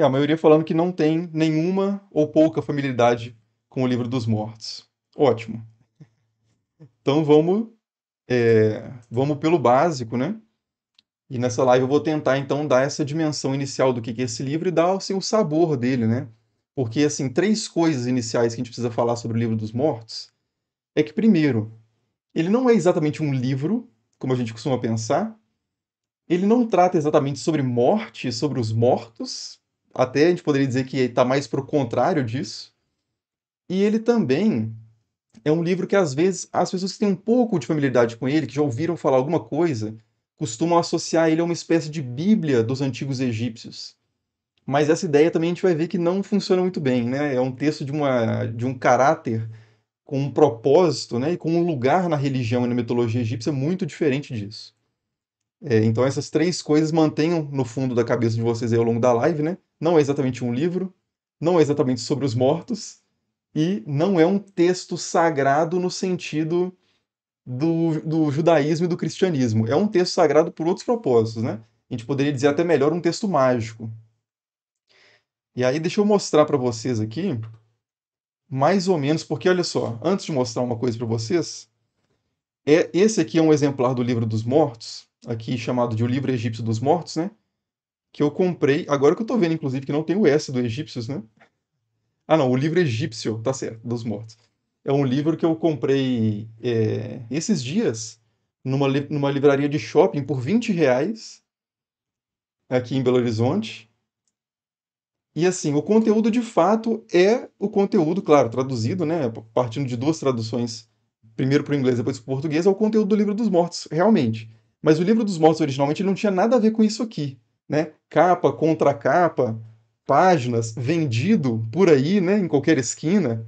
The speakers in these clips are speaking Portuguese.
É, a maioria falando que não tem nenhuma ou pouca familiaridade com o livro dos mortos. Ótimo. Então vamos, é, vamos pelo básico, né? E nessa live eu vou tentar então dar essa dimensão inicial do que é esse livro e dar assim, o sabor dele, né? Porque assim, três coisas iniciais que a gente precisa falar sobre o livro dos mortos é que primeiro, ele não é exatamente um livro, como a gente costuma pensar. Ele não trata exatamente sobre morte, sobre os mortos, até a gente poderia dizer que está mais para o contrário disso. E ele também é um livro que, às vezes, as pessoas que têm um pouco de familiaridade com ele, que já ouviram falar alguma coisa, costumam associar ele a uma espécie de Bíblia dos antigos egípcios. Mas essa ideia também a gente vai ver que não funciona muito bem, né? É um texto de, uma, de um caráter com um propósito, né? E com um lugar na religião e na mitologia egípcia muito diferente disso. É, então essas três coisas mantenham no fundo da cabeça de vocês aí ao longo da live, né? não é exatamente um livro, não é exatamente sobre os mortos e não é um texto sagrado no sentido do, do judaísmo e do cristianismo. É um texto sagrado por outros propósitos, né? A gente poderia dizer até melhor um texto mágico. E aí deixa eu mostrar para vocês aqui, mais ou menos, porque olha só, antes de mostrar uma coisa para vocês, é esse aqui é um exemplar do Livro dos Mortos, aqui chamado de O Livro Egípcio dos Mortos, né? que eu comprei, agora que eu tô vendo, inclusive, que não tem o S do Egípcios, né? Ah, não, o livro egípcio, tá certo, dos mortos. É um livro que eu comprei é, esses dias numa, numa livraria de shopping por 20 reais aqui em Belo Horizonte. E assim, o conteúdo de fato é o conteúdo, claro, traduzido, né? Partindo de duas traduções, primeiro para o inglês, depois para o português, é o conteúdo do Livro dos Mortos, realmente. Mas o Livro dos Mortos originalmente não tinha nada a ver com isso aqui né? Capa contra capa, páginas, vendido por aí, né? Em qualquer esquina.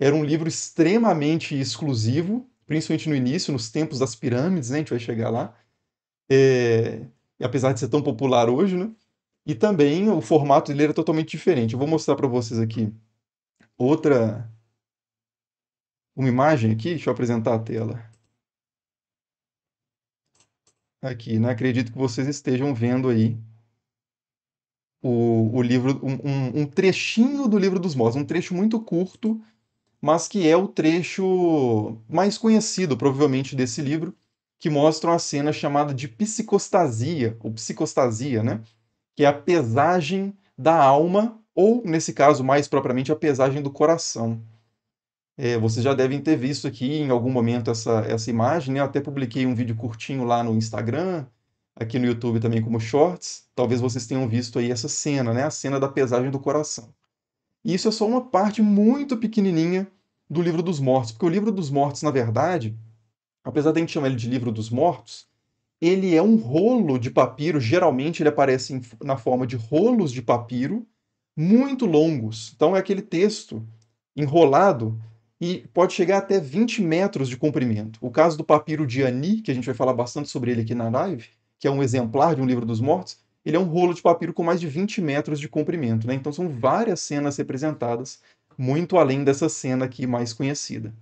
Era um livro extremamente exclusivo, principalmente no início, nos tempos das pirâmides, né? A gente vai chegar lá. É... Apesar de ser tão popular hoje, né? E também o formato dele era totalmente diferente. Eu vou mostrar para vocês aqui outra uma imagem aqui, deixa eu apresentar a tela. Aqui, né? Acredito que vocês estejam vendo aí o, o livro, um, um, trechinho do livro dos mortos, um trecho muito curto, mas que é o trecho mais conhecido, provavelmente, desse livro, que mostra uma cena chamada de psicostasia, ou psicostasia, né? Que é a pesagem da alma, ou, nesse caso, mais propriamente, a pesagem do coração. É, vocês já devem ter visto aqui em algum momento essa, essa imagem, né? Eu até publiquei um vídeo curtinho lá no Instagram, aqui no YouTube também como shorts, talvez vocês tenham visto aí essa cena, né? A cena da pesagem do coração. E isso é só uma parte muito pequenininha do Livro dos Mortos, porque o Livro dos Mortos, na verdade, apesar de a gente chamar ele de Livro dos Mortos, ele é um rolo de papiro, geralmente ele aparece na forma de rolos de papiro muito longos. Então é aquele texto enrolado e pode chegar até 20 metros de comprimento. O caso do papiro de Ani, que a gente vai falar bastante sobre ele aqui na live, que é um exemplar de um livro dos mortos, ele é um rolo de papiro com mais de 20 metros de comprimento. Né? Então são várias cenas representadas, muito além dessa cena aqui mais conhecida.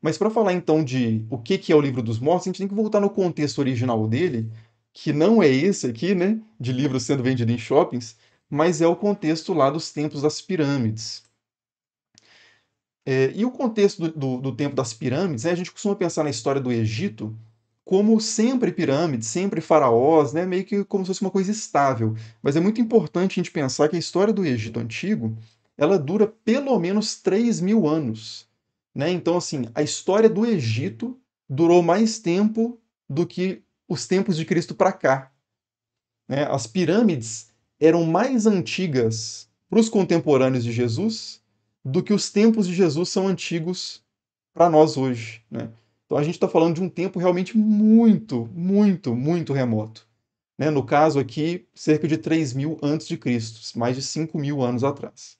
Mas para falar então de o que, que é o livro dos mortos, a gente tem que voltar no contexto original dele, que não é esse aqui, né? De livros sendo vendido em shoppings, mas é o contexto lá dos tempos das pirâmides. É, e o contexto do, do, do tempo das pirâmides, né, a gente costuma pensar na história do Egito como sempre pirâmides, sempre faraós, né? meio que como se fosse uma coisa estável. Mas é muito importante a gente pensar que a história do Egito Antigo ela dura pelo menos 3 mil anos. Né? Então, assim, a história do Egito durou mais tempo do que os tempos de Cristo para cá. Né? As pirâmides eram mais antigas para os contemporâneos de Jesus do que os tempos de Jesus são antigos para nós hoje. Né? Então a gente está falando de um tempo realmente muito, muito, muito remoto. Né? No caso aqui, cerca de 3 mil antes de Cristo, mais de 5 mil anos atrás.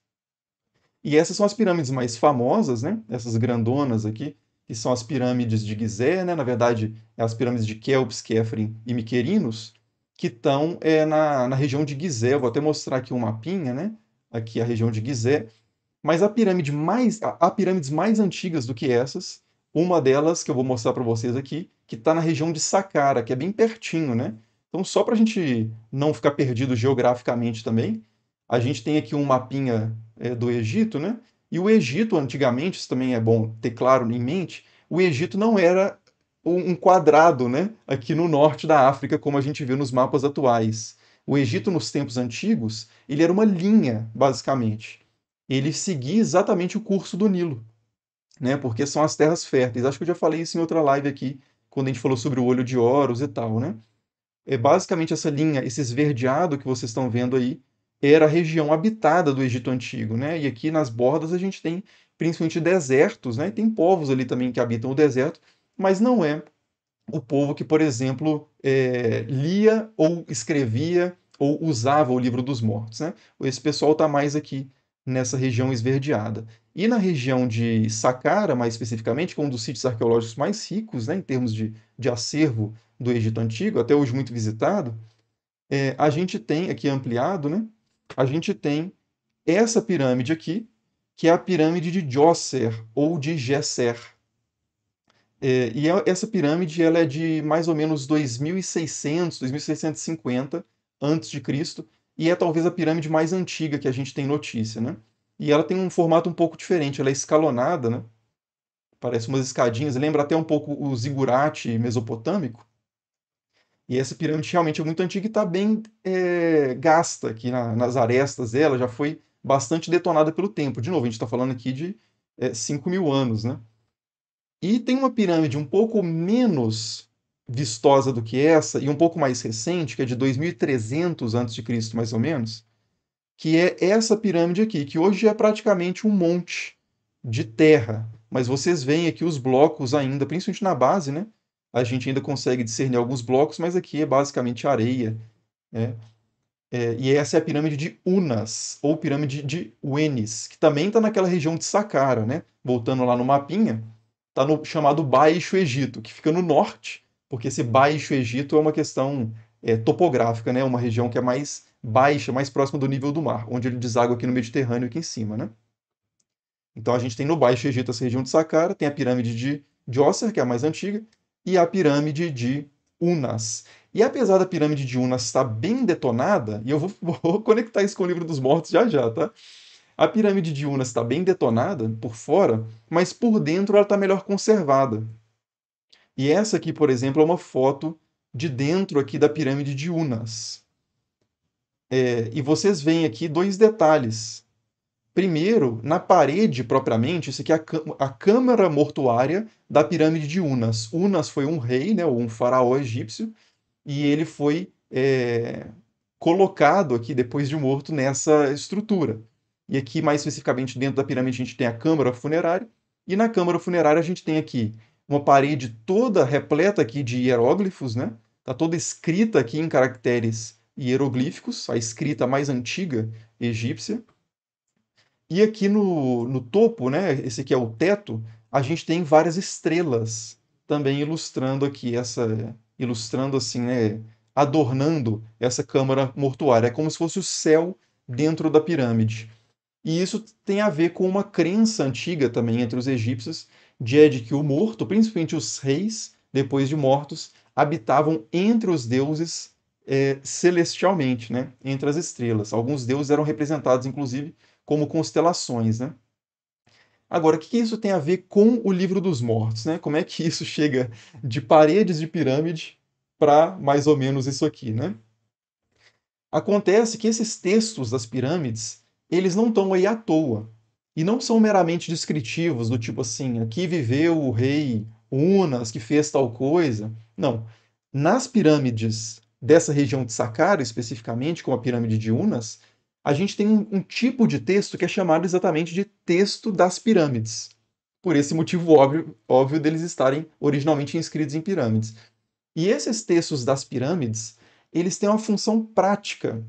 E essas são as pirâmides mais famosas, né? essas grandonas aqui, que são as pirâmides de Gizé, né? na verdade, é as pirâmides de Kelps, Kefren e Miquerinos, que estão é, na, na região de Gizé. Eu vou até mostrar aqui um mapinha, né? aqui a região de Gizé. Mas a pirâmide mais, há pirâmides mais antigas do que essas, uma delas que eu vou mostrar para vocês aqui, que está na região de Saqqara, que é bem pertinho, né? Então, só para a gente não ficar perdido geograficamente também, a gente tem aqui um mapinha é, do Egito, né? E o Egito, antigamente, isso também é bom ter claro em mente, o Egito não era um quadrado, né? Aqui no norte da África, como a gente vê nos mapas atuais. O Egito, nos tempos antigos, ele era uma linha, basicamente. Ele seguia exatamente o curso do Nilo né? Porque são as terras férteis. Acho que eu já falei isso em outra live aqui, quando a gente falou sobre o olho de Horus e tal, né? É basicamente essa linha, esse esverdeado que vocês estão vendo aí, era a região habitada do Egito antigo, né? E aqui nas bordas a gente tem principalmente desertos, né? E tem povos ali também que habitam o deserto, mas não é o povo que, por exemplo, é, lia ou escrevia ou usava o livro dos mortos, né? Esse pessoal está mais aqui nessa região esverdeada. E na região de Saqqara, mais especificamente, que é um dos sítios arqueológicos mais ricos né, em termos de, de acervo do Egito Antigo, até hoje muito visitado, é, a gente tem, aqui ampliado, né, a gente tem essa pirâmide aqui, que é a pirâmide de Djoser, ou de Gesser. É, e é, essa pirâmide ela é de mais ou menos 2600, 2650 a.C., e é talvez a pirâmide mais antiga que a gente tem notícia, né? E ela tem um formato um pouco diferente, ela é escalonada, né? Parece umas escadinhas, lembra até um pouco o zigurate mesopotâmico. E essa pirâmide realmente é muito antiga e está bem é, gasta aqui na, nas arestas dela, já foi bastante detonada pelo tempo. De novo, a gente está falando aqui de é, 5 mil anos, né? E tem uma pirâmide um pouco menos vistosa do que essa e um pouco mais recente, que é de 2300 a.C., mais ou menos, que é essa pirâmide aqui, que hoje é praticamente um monte de terra. Mas vocês veem aqui os blocos ainda, principalmente na base, né? A gente ainda consegue discernir alguns blocos, mas aqui é basicamente areia. Né? É, e essa é a pirâmide de Unas, ou pirâmide de Uenis, que também está naquela região de Saqqara, né? Voltando lá no mapinha, está no chamado Baixo Egito, que fica no norte, porque esse Baixo Egito é uma questão é, topográfica, né? Uma região que é mais baixa, mais próxima do nível do mar, onde ele deságua aqui no Mediterrâneo, aqui em cima, né? Então a gente tem no Baixo Egito essa região de Saqqara, tem a pirâmide de, Djoser Osser, que é a mais antiga, e a pirâmide de Unas. E apesar da pirâmide de Unas estar bem detonada, e eu vou, vou conectar isso com o Livro dos Mortos já já, tá? A pirâmide de Unas está bem detonada por fora, mas por dentro ela está melhor conservada. E essa aqui, por exemplo, é uma foto de dentro aqui da pirâmide de Unas. É, e vocês veem aqui dois detalhes. Primeiro, na parede propriamente, isso aqui é a, a câmara mortuária da pirâmide de Unas. Unas foi um rei, né, um faraó egípcio, e ele foi é, colocado aqui, depois de morto, nessa estrutura. E aqui, mais especificamente, dentro da pirâmide, a gente tem a câmara funerária, e na câmara funerária a gente tem aqui uma parede toda repleta aqui de hieróglifos, né? Tá toda escrita aqui em caracteres hieroglíficos, a escrita mais antiga egípcia. E aqui no, no topo, né, esse aqui é o teto, a gente tem várias estrelas também ilustrando aqui essa ilustrando assim, né, adornando essa câmara mortuária. É como se fosse o céu dentro da pirâmide. E isso tem a ver com uma crença antiga também entre os egípcios de, é de que o morto, principalmente os reis, depois de mortos, habitavam entre os deuses é, celestialmente, né, entre as estrelas. Alguns deuses eram representados, inclusive, como constelações, né? Agora, o que isso tem a ver com o livro dos mortos, né? Como é que isso chega de paredes de pirâmide para mais ou menos isso aqui, né? Acontece que esses textos das pirâmides, eles não estão aí à toa. E não são meramente descritivos, do tipo assim, aqui viveu o rei Unas, que fez tal coisa. Não. Nas pirâmides dessa região de Saqqara, especificamente com a pirâmide de Unas, a gente tem um, um, tipo de texto que é chamado exatamente de texto das pirâmides. Por esse motivo óbvio, óbvio deles estarem originalmente inscritos em pirâmides. E esses textos das pirâmides, eles têm uma função prática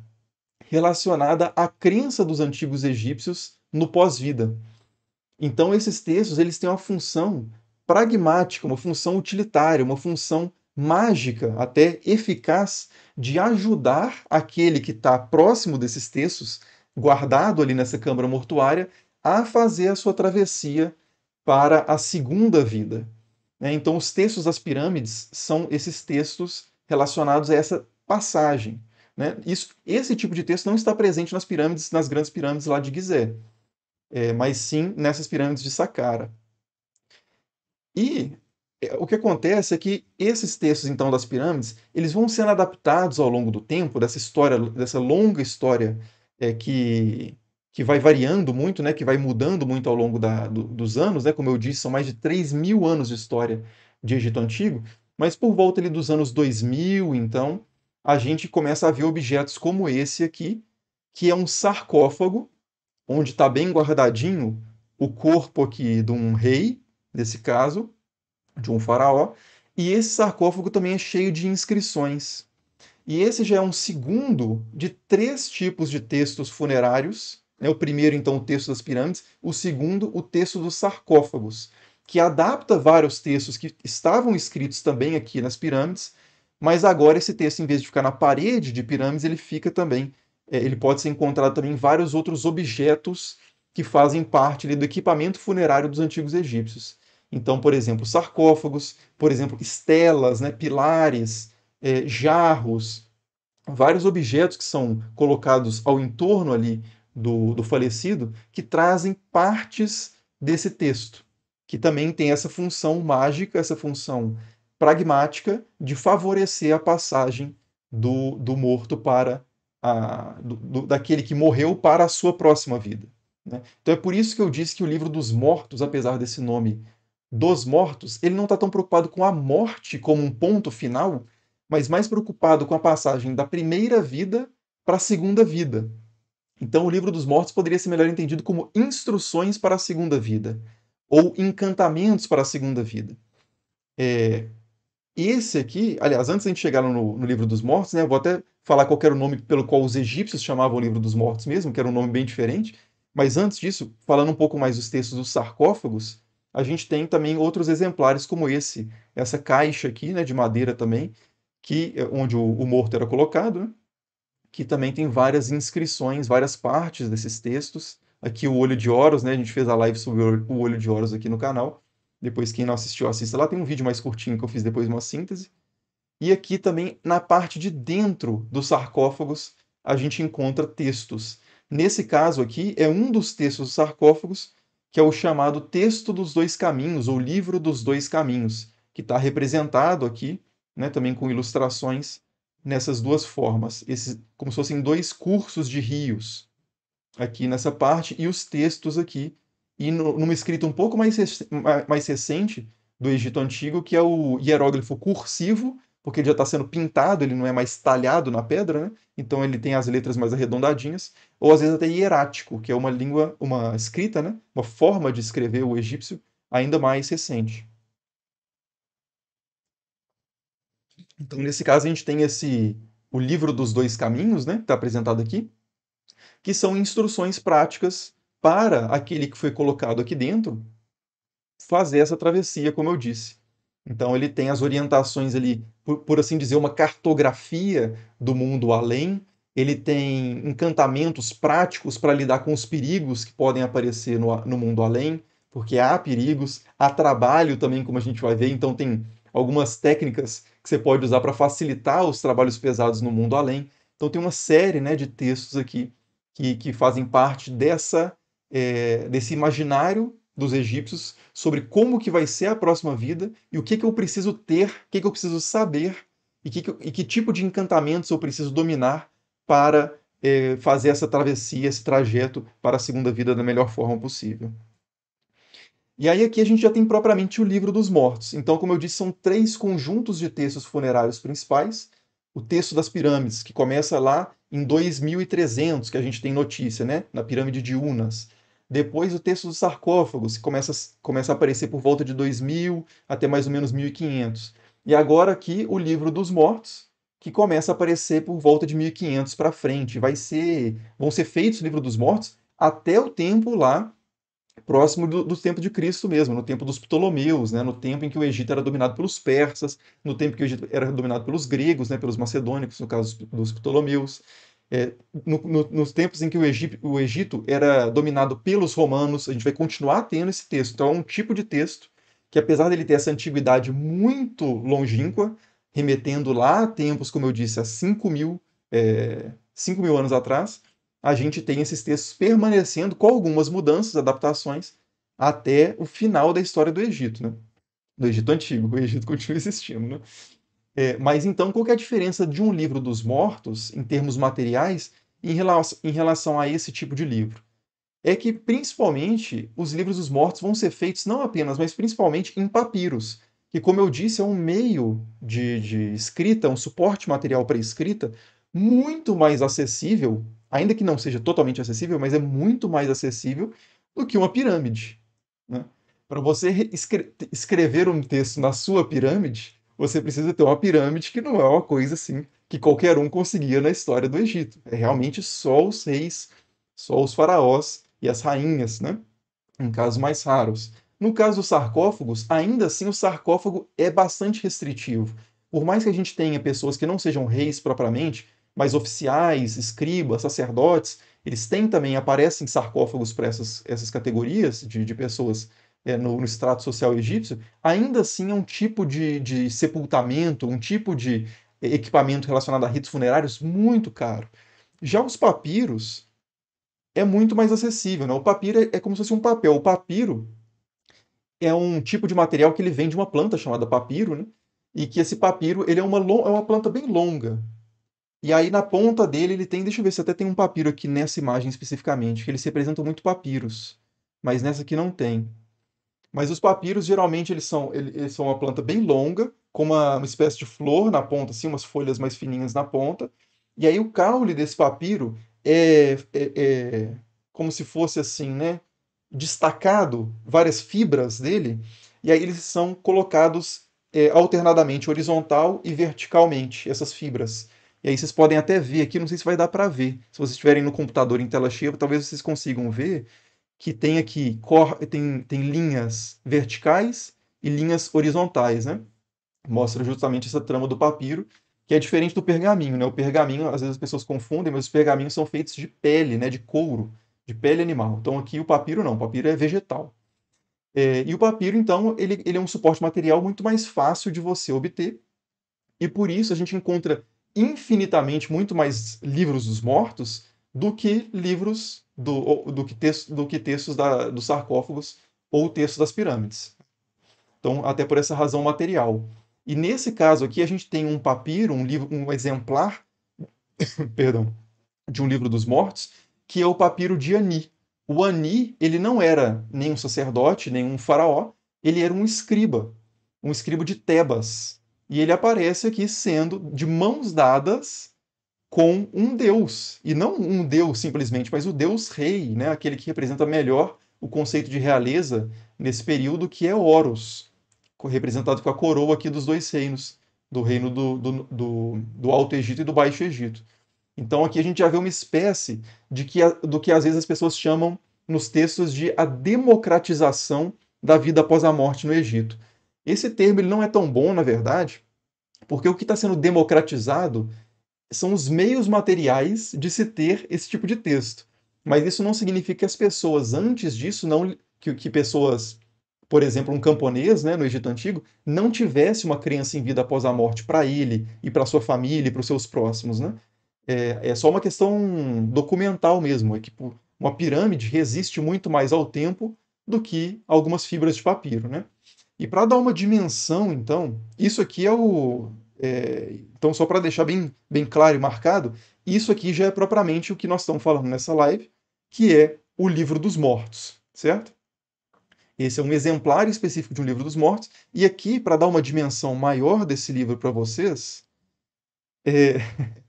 relacionada à crença dos antigos egípcios no pós-vida. Então esses textos, eles têm uma função pragmática, uma função utilitária, uma função mágica, até eficaz, de ajudar aquele que está próximo desses textos, guardado ali nessa câmara mortuária, a fazer a sua travessia para a segunda vida. É, então, os textos das pirâmides são esses textos relacionados a essa passagem. Né? Isso, esse tipo de texto não está presente nas pirâmides, nas grandes pirâmides lá de Gizé, é, mas sim nessas pirâmides de Saqqara. E é, o que acontece é que esses textos então das pirâmides eles vão sendo adaptados ao longo do tempo dessa história dessa longa história é, que que vai variando muito né que vai mudando muito ao longo da, do, dos anos né como eu disse são mais de 3 mil anos de história de Egito antigo mas por volta ali, dos anos 2000 então a gente começa a ver objetos como esse aqui que é um sarcófago onde está bem guardadinho o corpo aqui de um rei nesse caso de um faraó, e esse sarcófago também é cheio de inscrições. E esse já é um segundo de três tipos de textos funerários. Né? O primeiro, então, o texto das pirâmides, o segundo, o texto dos sarcófagos, que adapta vários textos que estavam escritos também aqui nas pirâmides, mas agora esse texto, em vez de ficar na parede de pirâmides, ele fica também, é, ele pode ser encontrado também em vários outros objetos que fazem parte do equipamento funerário dos antigos egípcios. Então, por exemplo, sarcófagos, por exemplo, estelas, né, pilares, é, jarros, vários objetos que são colocados ao entorno ali do, do falecido que trazem partes desse texto, que também tem essa função mágica, essa função pragmática de favorecer a passagem do, do morto para a, do, do, daquele que morreu para a sua próxima vida. Né? Então é por isso que eu disse que o livro dos mortos, apesar desse nome dos mortos, ele não está tão preocupado com a morte como um ponto final, mas mais preocupado com a passagem da primeira vida para a segunda vida. Então, o livro dos mortos poderia ser melhor entendido como instruções para a segunda vida, ou encantamentos para a segunda vida. É, esse aqui, aliás, antes de a gente chegar no, no livro dos mortos, né, eu vou até falar qual era o nome pelo qual os egípcios chamavam o livro dos mortos mesmo, que era um nome bem diferente, mas antes disso, falando um pouco mais dos textos dos sarcófagos, a gente tem também outros exemplares como esse, essa caixa aqui, né, de madeira também, que eh, onde o, o morto era colocado, né, que também tem várias inscrições, várias partes desses textos. Aqui o olho de Horus, né, a gente fez a live sobre o olho de Horus aqui no canal. Depois quem não assistiu, assista lá, tem um vídeo mais curtinho que eu fiz depois uma síntese. E aqui também na parte de dentro dos sarcófagos a gente encontra textos. Nesse caso aqui é um dos textos dos sarcófagos que é o chamado Texto dos Dois Caminhos, ou Livro dos Dois Caminhos, que está representado aqui, né, também com ilustrações nessas duas formas, como se fossem dois cursos de rios aqui nessa parte e os textos aqui e no, numa escrita um pouco mais, rec mais recente do Egito Antigo, que é o hieróglifo cursivo, porque ele já está sendo pintado, ele não é mais talhado na pedra, né? então ele tem as letras mais arredondadinhas, ou às vezes até hierático, que é uma língua, uma escrita, né? uma forma de escrever o egípcio ainda mais recente. Então, nesse caso, a gente tem esse o livro dos dois caminhos, né, que está apresentado aqui, que são instruções práticas para aquele que foi colocado aqui dentro fazer essa travessia, como eu disse. Então, ele tem as orientações ali, por, por assim dizer, uma cartografia do mundo além, ele tem encantamentos práticos para lidar com os perigos que podem aparecer no, no mundo além, porque há perigos, há trabalho também, como a gente vai ver, então tem algumas técnicas que você pode usar para facilitar os trabalhos pesados no mundo além. Então tem uma série né, de textos aqui que, que fazem parte dessa é, desse imaginário dos egípcios sobre como que vai ser a próxima vida e o que, que eu preciso ter, o que, que eu preciso saber e que, que, e que tipo de encantamentos eu preciso dominar para eh, fazer essa travessia, esse trajeto para a segunda vida da melhor forma possível. E aí aqui a gente já tem propriamente o livro dos mortos. Então, como eu disse, são três conjuntos de textos funerários principais. O texto das pirâmides, que começa lá em 2300, que a gente tem notícia, né? Na pirâmide de Unas. Depois o texto dos sarcófagos, que começa, começa a aparecer por volta de 2000 até mais ou menos 1500. E agora aqui o livro dos mortos, que começa a aparecer por volta de 1500 para frente. Vai ser, vão ser feitos o livro dos mortos até o tempo lá próximo do, do, tempo de Cristo mesmo, no tempo dos Ptolomeus, né, no tempo em que o Egito era dominado pelos persas, no tempo que o Egito era dominado pelos gregos, né, pelos macedônicos, no caso dos Ptolomeus, é, no, no, nos tempos em que o Egito, o Egito era dominado pelos romanos, a gente vai continuar tendo esse texto. Então é um tipo de texto que, apesar dele ter essa antiguidade muito longínqua, remetendo lá a tempos, como eu disse, há 5 mil, é, 5 mil anos atrás, a gente tem esses textos permanecendo com algumas mudanças, adaptações, até o final da história do Egito, né? Do Egito Antigo, o Egito continua existindo, né? É, mas então, qual é a diferença de um livro dos mortos, em termos materiais, em relação, em relação a esse tipo de livro? É que, principalmente, os livros dos mortos vão ser feitos não apenas, mas principalmente em papiros, que, como eu disse, é um meio de, de escrita, um suporte material para escrita muito mais acessível, ainda que não seja totalmente acessível, mas é muito mais acessível do que uma pirâmide. Né? Para você escre escrever um texto na sua pirâmide, você precisa ter uma pirâmide que não é uma coisa assim que qualquer um conseguia na história do Egito. É realmente só os reis, só os faraós e as rainhas, né? Em casos mais raros. No caso dos sarcófagos, ainda assim o sarcófago é bastante restritivo. Por mais que a gente tenha pessoas que não sejam reis propriamente, mas oficiais, escribas, sacerdotes, eles têm também, aparecem sarcófagos para essas, essas categorias de, de pessoas é, no, no, extrato social egípcio, ainda assim é um tipo de, de sepultamento, um tipo de é, equipamento relacionado a ritos funerários muito caro. Já os papiros é muito mais acessível, né? O papiro é, é como se fosse um papel. O papiro é um tipo de material que ele vem de uma planta chamada papiro, né? E que esse papiro, ele é uma, é uma planta bem longa. E aí na ponta dele ele tem, deixa eu ver se até tem um papiro aqui nessa imagem especificamente, que eles representam muito papiros, mas nessa aqui não tem. Mas os papiros geralmente eles são, eles são uma planta bem longa, com uma, uma espécie de flor na ponta, assim, umas folhas mais fininhas na ponta. E aí o caule desse papiro é, é, é como se fosse assim, né? destacado várias fibras dele, e aí eles são colocados é, alternadamente horizontal e verticalmente, essas fibras. E aí vocês podem até ver aqui, não sei se vai dar para ver. Se vocês estiverem no computador em tela cheia, talvez vocês consigam ver que tem aqui cor, tem, tem linhas verticais e linhas horizontais, né? Mostra justamente essa trama do papiro, que é diferente do pergaminho, né? O pergaminho, às vezes as pessoas confundem, mas os pergaminhos são feitos de pele, né, de couro de pele animal. Então aqui o papiro não, o papiro é vegetal. É, e o papiro, então, ele, ele é um suporte material muito mais fácil de você obter, e por isso a gente encontra infinitamente muito mais livros dos mortos do que livros do, do, que, texto, do que textos da, dos sarcófagos ou textos das pirâmides. Então, até por essa razão material. E nesse caso aqui, a gente tem um papiro, um livro, um exemplar, perdão, de um livro dos mortos, que é o papiro de Ani. O Ani, ele não era nenhum sacerdote, nenhum faraó, ele era um escriba, um escriba de Tebas. E ele aparece aqui sendo de mãos dadas com um deus, e não um deus simplesmente, mas o deus rei, né? aquele que representa melhor o conceito de realeza nesse período, que é Horus, representado com a coroa aqui dos dois reinos, do reino do, do, do, do Alto Egito e do Baixo Egito. Então aqui a gente já vê uma espécie de que, do que às vezes as pessoas chamam nos textos de a democratização da vida após a morte no Egito. Esse termo ele não é tão bom, na verdade, porque o que está sendo democratizado são os meios materiais de se ter esse tipo de texto. Mas isso não significa que as pessoas antes disso não que, que pessoas, por exemplo, um camponês, né, no Egito antigo, não tivesse uma crença em vida após a morte para ele e para sua família e para os seus próximos, né? é, é só uma questão documental mesmo. É que tipo, uma pirâmide resiste muito mais ao tempo do que algumas fibras de papiro, né? E para dar uma dimensão, então, isso aqui é o. É, então, só para deixar bem, bem claro e marcado, isso aqui já é propriamente o que nós estamos falando nessa live, que é o Livro dos Mortos, certo? Esse é um exemplar específico de um Livro dos Mortos. E aqui, para dar uma dimensão maior desse livro para vocês, é...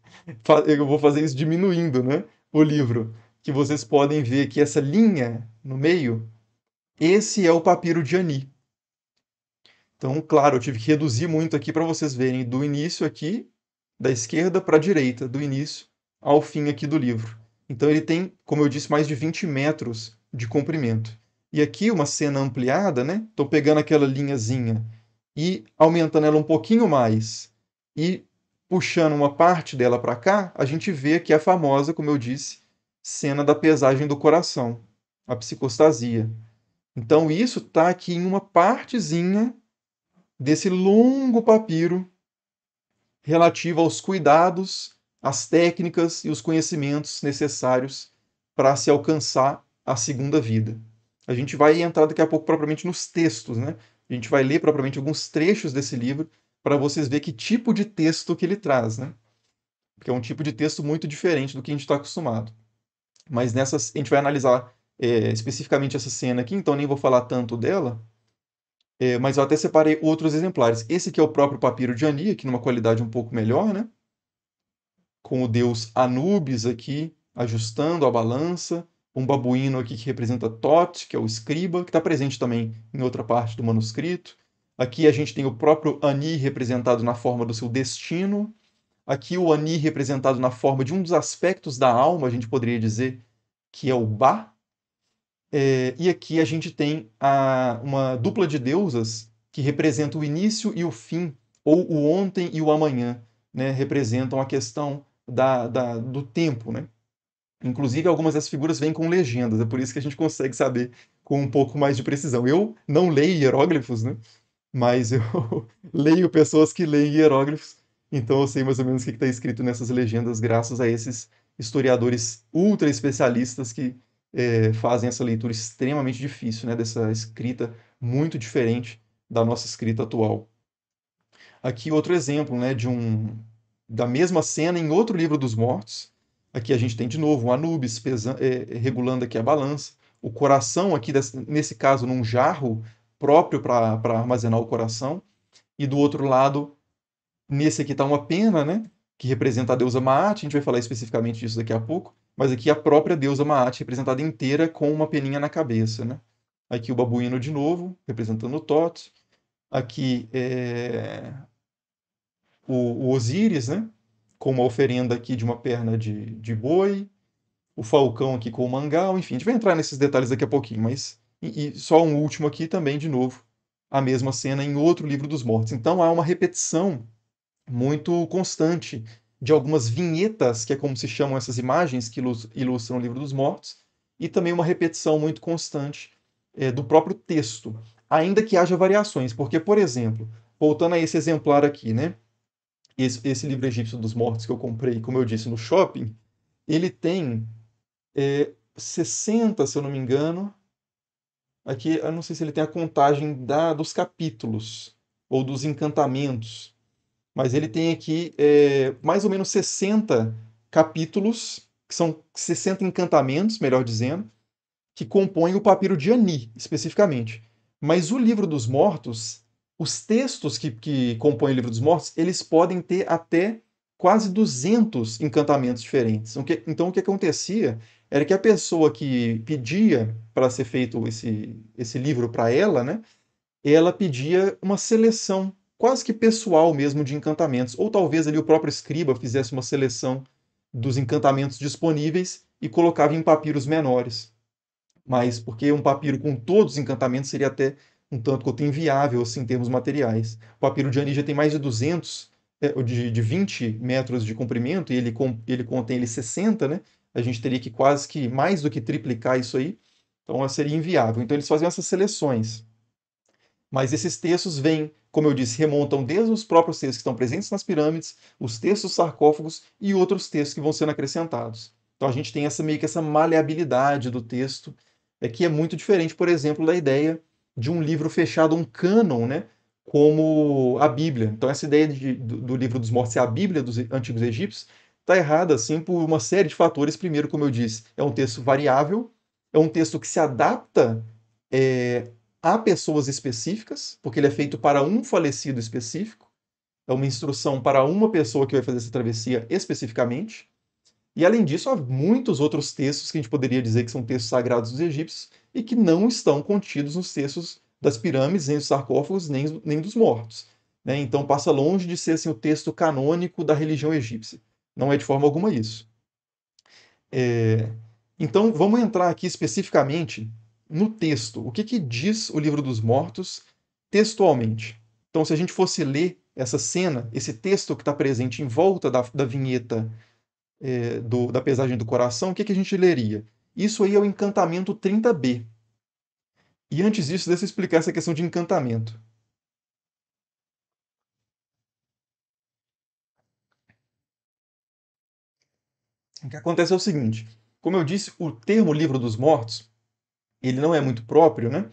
eu vou fazer isso diminuindo, né? O livro, que vocês podem ver que essa linha no meio, esse é o papiro de Ani. Então, claro, eu tive que reduzir muito aqui para vocês verem do início aqui, da esquerda para a direita, do início ao fim aqui do livro. Então ele tem, como eu disse, mais de 20 metros de comprimento. E aqui uma cena ampliada, né? Estou pegando aquela linhazinha e aumentando ela um pouquinho mais e puxando uma parte dela para cá, a gente vê aqui a é famosa, como eu disse, cena da pesagem do coração, a psicostasia. Então isso está aqui em uma partezinha desse longo papiro relativo aos cuidados, às técnicas e os conhecimentos necessários para se alcançar a segunda vida. A gente vai entrar daqui a pouco propriamente nos textos, né? A gente vai ler propriamente alguns trechos desse livro para vocês ver que tipo de texto que ele traz, né? Porque é um tipo de texto muito diferente do que a gente está acostumado. Mas nessas, a gente vai analisar é, especificamente essa cena aqui, então nem vou falar tanto dela, é, mas eu até separei outros exemplares. Esse aqui é o próprio papiro de Ani, aqui numa qualidade um pouco melhor, né? Com o deus Anubis aqui ajustando a balança, um babuíno aqui que representa Tot, que é o escriba, que está presente também em outra parte do manuscrito, Aqui a gente tem o próprio Ani representado na forma do seu destino. Aqui o Ani representado na forma de um dos aspectos da alma, a gente poderia dizer que é o Ba. É, e aqui a gente tem a, uma dupla de deusas que representa o início e o fim, ou o ontem e o amanhã, né? representam a questão da, da, do tempo. Né? Inclusive, algumas das figuras vêm com legendas, é por isso que a gente consegue saber com um pouco mais de precisão. Eu não leio hieróglifos, né? mas eu leio pessoas que leem hieróglifos, então eu sei mais ou menos o que está escrito nessas legendas, graças a esses historiadores ultra especialistas que é, fazem essa leitura extremamente difícil, né, dessa escrita muito diferente da nossa escrita atual. Aqui outro exemplo né, de um da mesma cena em outro livro dos mortos. Aqui a gente tem de novo um Anubis pesa, é, regulando aqui a balança. O coração aqui, desse, nesse caso, num jarro, próprio para armazenar o coração, e do outro lado, nesse aqui está uma pena, né? Que representa a deusa Maat, a gente vai falar especificamente disso daqui a pouco, mas aqui a própria deusa Maat representada inteira com uma peninha na cabeça, né? Aqui o babuíno de novo, representando o Tot. Aqui é... o, o Osíris, né? Com uma oferenda aqui de uma perna de, de boi. O falcão aqui com o mangal. Enfim, a gente vai entrar nesses detalhes daqui a pouquinho, mas e, e só um último aqui também, de novo, a mesma cena em outro livro dos mortos. Então há uma repetição muito constante de algumas vinhetas, que é como se chamam essas imagens que ilustram o livro dos mortos, e também uma repetição muito constante é, do próprio texto, ainda que haja variações, porque, por exemplo, voltando a esse exemplar aqui, né? Esse, esse livro egípcio dos mortos que eu comprei, como eu disse, no shopping, ele tem é, eh, 60, se eu não me engano, Aqui eu não sei se ele tem a contagem da, dos capítulos ou dos encantamentos, mas ele tem aqui é, mais ou menos 60 capítulos, que são 60 encantamentos, melhor dizendo, que compõem o papiro de Ani, especificamente. Mas o Livro dos Mortos, os textos que, que compõem o Livro dos Mortos, eles podem ter até quase 200 encantamentos diferentes. Então, o que acontecia era que a pessoa que pedia para ser feito esse, esse livro para ela, né, ela pedia uma seleção, quase que pessoal mesmo, de encantamentos. Ou talvez ali o próprio escriba fizesse uma seleção dos encantamentos disponíveis e colocava em papiros menores. Mas porque um papiro com todos os encantamentos seria até um tanto quanto inviável assim, em termos materiais. O papiro de Ani já tem mais de 200 é, de, de 20 metros de comprimento e ele, ele contém ele 60, né? A gente teria que quase que mais do que triplicar isso aí. Então seria inviável. Então eles faziam essas seleções. Mas esses textos vêm, como eu disse, remontam desde os próprios textos que estão presentes nas pirâmides, os textos sarcófagos e outros textos que vão sendo acrescentados. Então a gente tem essa meio que essa maleabilidade do texto, é que é muito diferente, por exemplo, da ideia de um livro fechado, um cânon, né? como a Bíblia. Então, essa ideia de, do, do, livro dos mortos ser a Bíblia dos antigos egípcios está errada, assim, por uma série de fatores. Primeiro, como eu disse, é um texto variável, é um texto que se adapta é, a pessoas específicas, porque ele é feito para um falecido específico, é uma instrução para uma pessoa que vai fazer essa travessia especificamente. E além disso, há muitos outros textos que a gente poderia dizer que são textos sagrados dos egípcios e que não estão contidos nos textos das pirâmides, nem dos sarcófagos, nem, nem dos mortos. Né? Então passa longe de ser assim, o texto canônico da religião egípcia. Não é de forma alguma isso. É... Então vamos entrar aqui especificamente no texto. O que, que diz o livro dos mortos textualmente? Então, se a gente fosse ler essa cena, esse texto que está presente em volta da, da vinheta é, do, da pesagem do coração, o que, que a gente leria? Isso aí é o encantamento 30b, e antes disso, deixa eu explicar essa questão de encantamento. O que acontece é o seguinte, como eu disse, o termo Livro dos Mortos, ele não é muito próprio, né?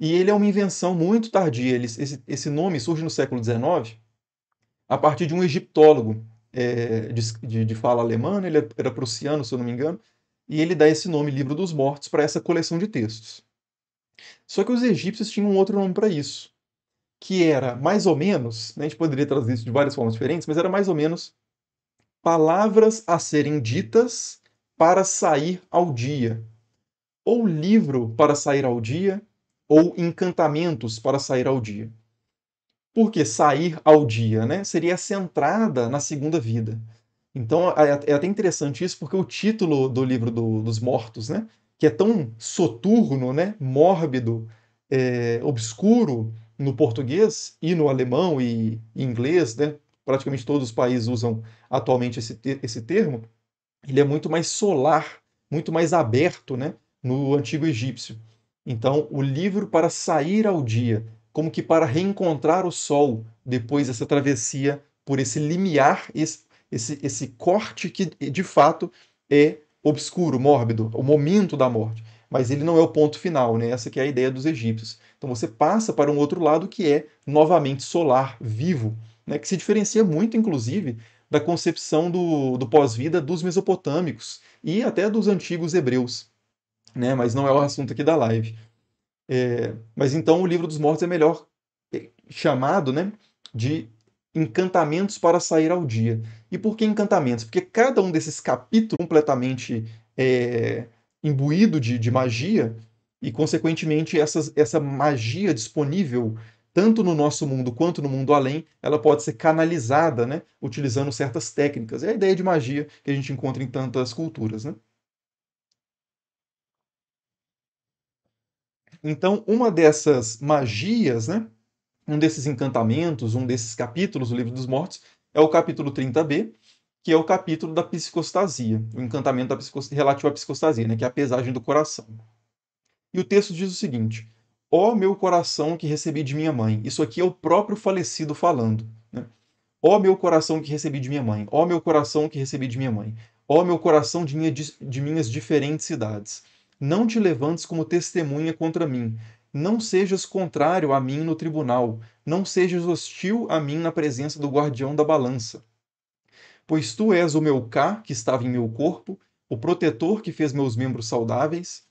E ele é uma invenção muito tardia. Ele, esse, esse, nome surge no século XIX a partir de um egiptólogo é, de, de, fala alemã, né? ele é, era prussiano, se eu não me engano, e ele dá esse nome, Livro dos Mortos, para essa coleção de textos. Só que os egípcios tinham um outro nome para isso, que era mais ou menos, né, a gente poderia traduzir isso de várias formas diferentes, mas era mais ou menos palavras a serem ditas para sair ao dia, ou livro para sair ao dia, ou encantamentos para sair ao dia. Porque sair ao dia, né, seria essa entrada na segunda vida. Então é, é até interessante isso, porque o título do livro do, dos mortos, né, que é tão soturno, né, mórbido, é, obscuro no português e no alemão e inglês, né, praticamente todos os países usam atualmente esse, esse termo, ele é muito mais solar, muito mais aberto né, no antigo egípcio. Então, o livro para sair ao dia, como que para reencontrar o sol depois dessa travessia por esse limiar, esse, esse, esse corte que de fato é obscuro, mórbido, o momento da morte, mas ele não é o ponto final, né? Essa que é a ideia dos egípcios. Então você passa para um outro lado que é novamente solar, vivo, né? que se diferencia muito, inclusive, da concepção do, do pós-vida dos mesopotâmicos e até dos antigos hebreus. Né? Mas não é o assunto aqui da live. É, mas então o livro dos mortos é melhor é, chamado né, de encantamentos para sair ao dia. E por que encantamentos? Porque cada um desses capítulos completamente é, imbuído de, de magia, e consequentemente essas, essa magia disponível tanto no nosso mundo quanto no mundo além, ela pode ser canalizada, né, utilizando certas técnicas. É a ideia de magia que a gente encontra em tantas culturas, né? Então, uma dessas magias, né, um desses encantamentos, um desses capítulos do Livro dos Mortos, é o capítulo 30b, que é o capítulo da psicostasia, o encantamento da psicostasia, relativo à psicostasia, né, que é a pesagem do coração. E o texto diz o seguinte: Ó oh, meu coração que recebi de minha mãe. Isso aqui é o próprio falecido falando. Né? Ó oh, meu coração que recebi de minha mãe. Ó oh, meu coração que recebi de minha mãe. Ó meu coração de, minha, de minhas diferentes idades. Não te levantes como testemunha contra mim, não sejas contrário a mim no tribunal, não sejas hostil a mim na presença do guardião da balança. Pois tu és o meu cá, que estava em meu corpo, o protetor que fez meus membros saudáveis.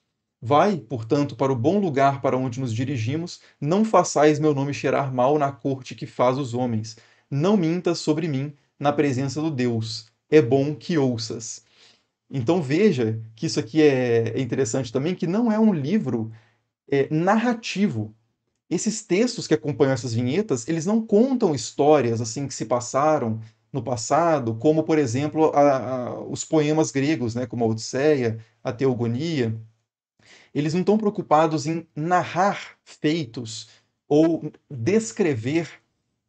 Vai, portanto, para o bom lugar para onde nos dirigimos, não façais meu nome cheirar mal na corte que faz os homens. Não mintas sobre mim na presença do Deus. É bom que ouças. Então veja que isso aqui é interessante também, que não é um livro é, narrativo. Esses textos que acompanham essas vinhetas, eles não contam histórias assim que se passaram no passado, como, por exemplo, a, a, os poemas gregos, né, como a Odisseia, a Teogonia. Eles não estão preocupados em narrar feitos ou descrever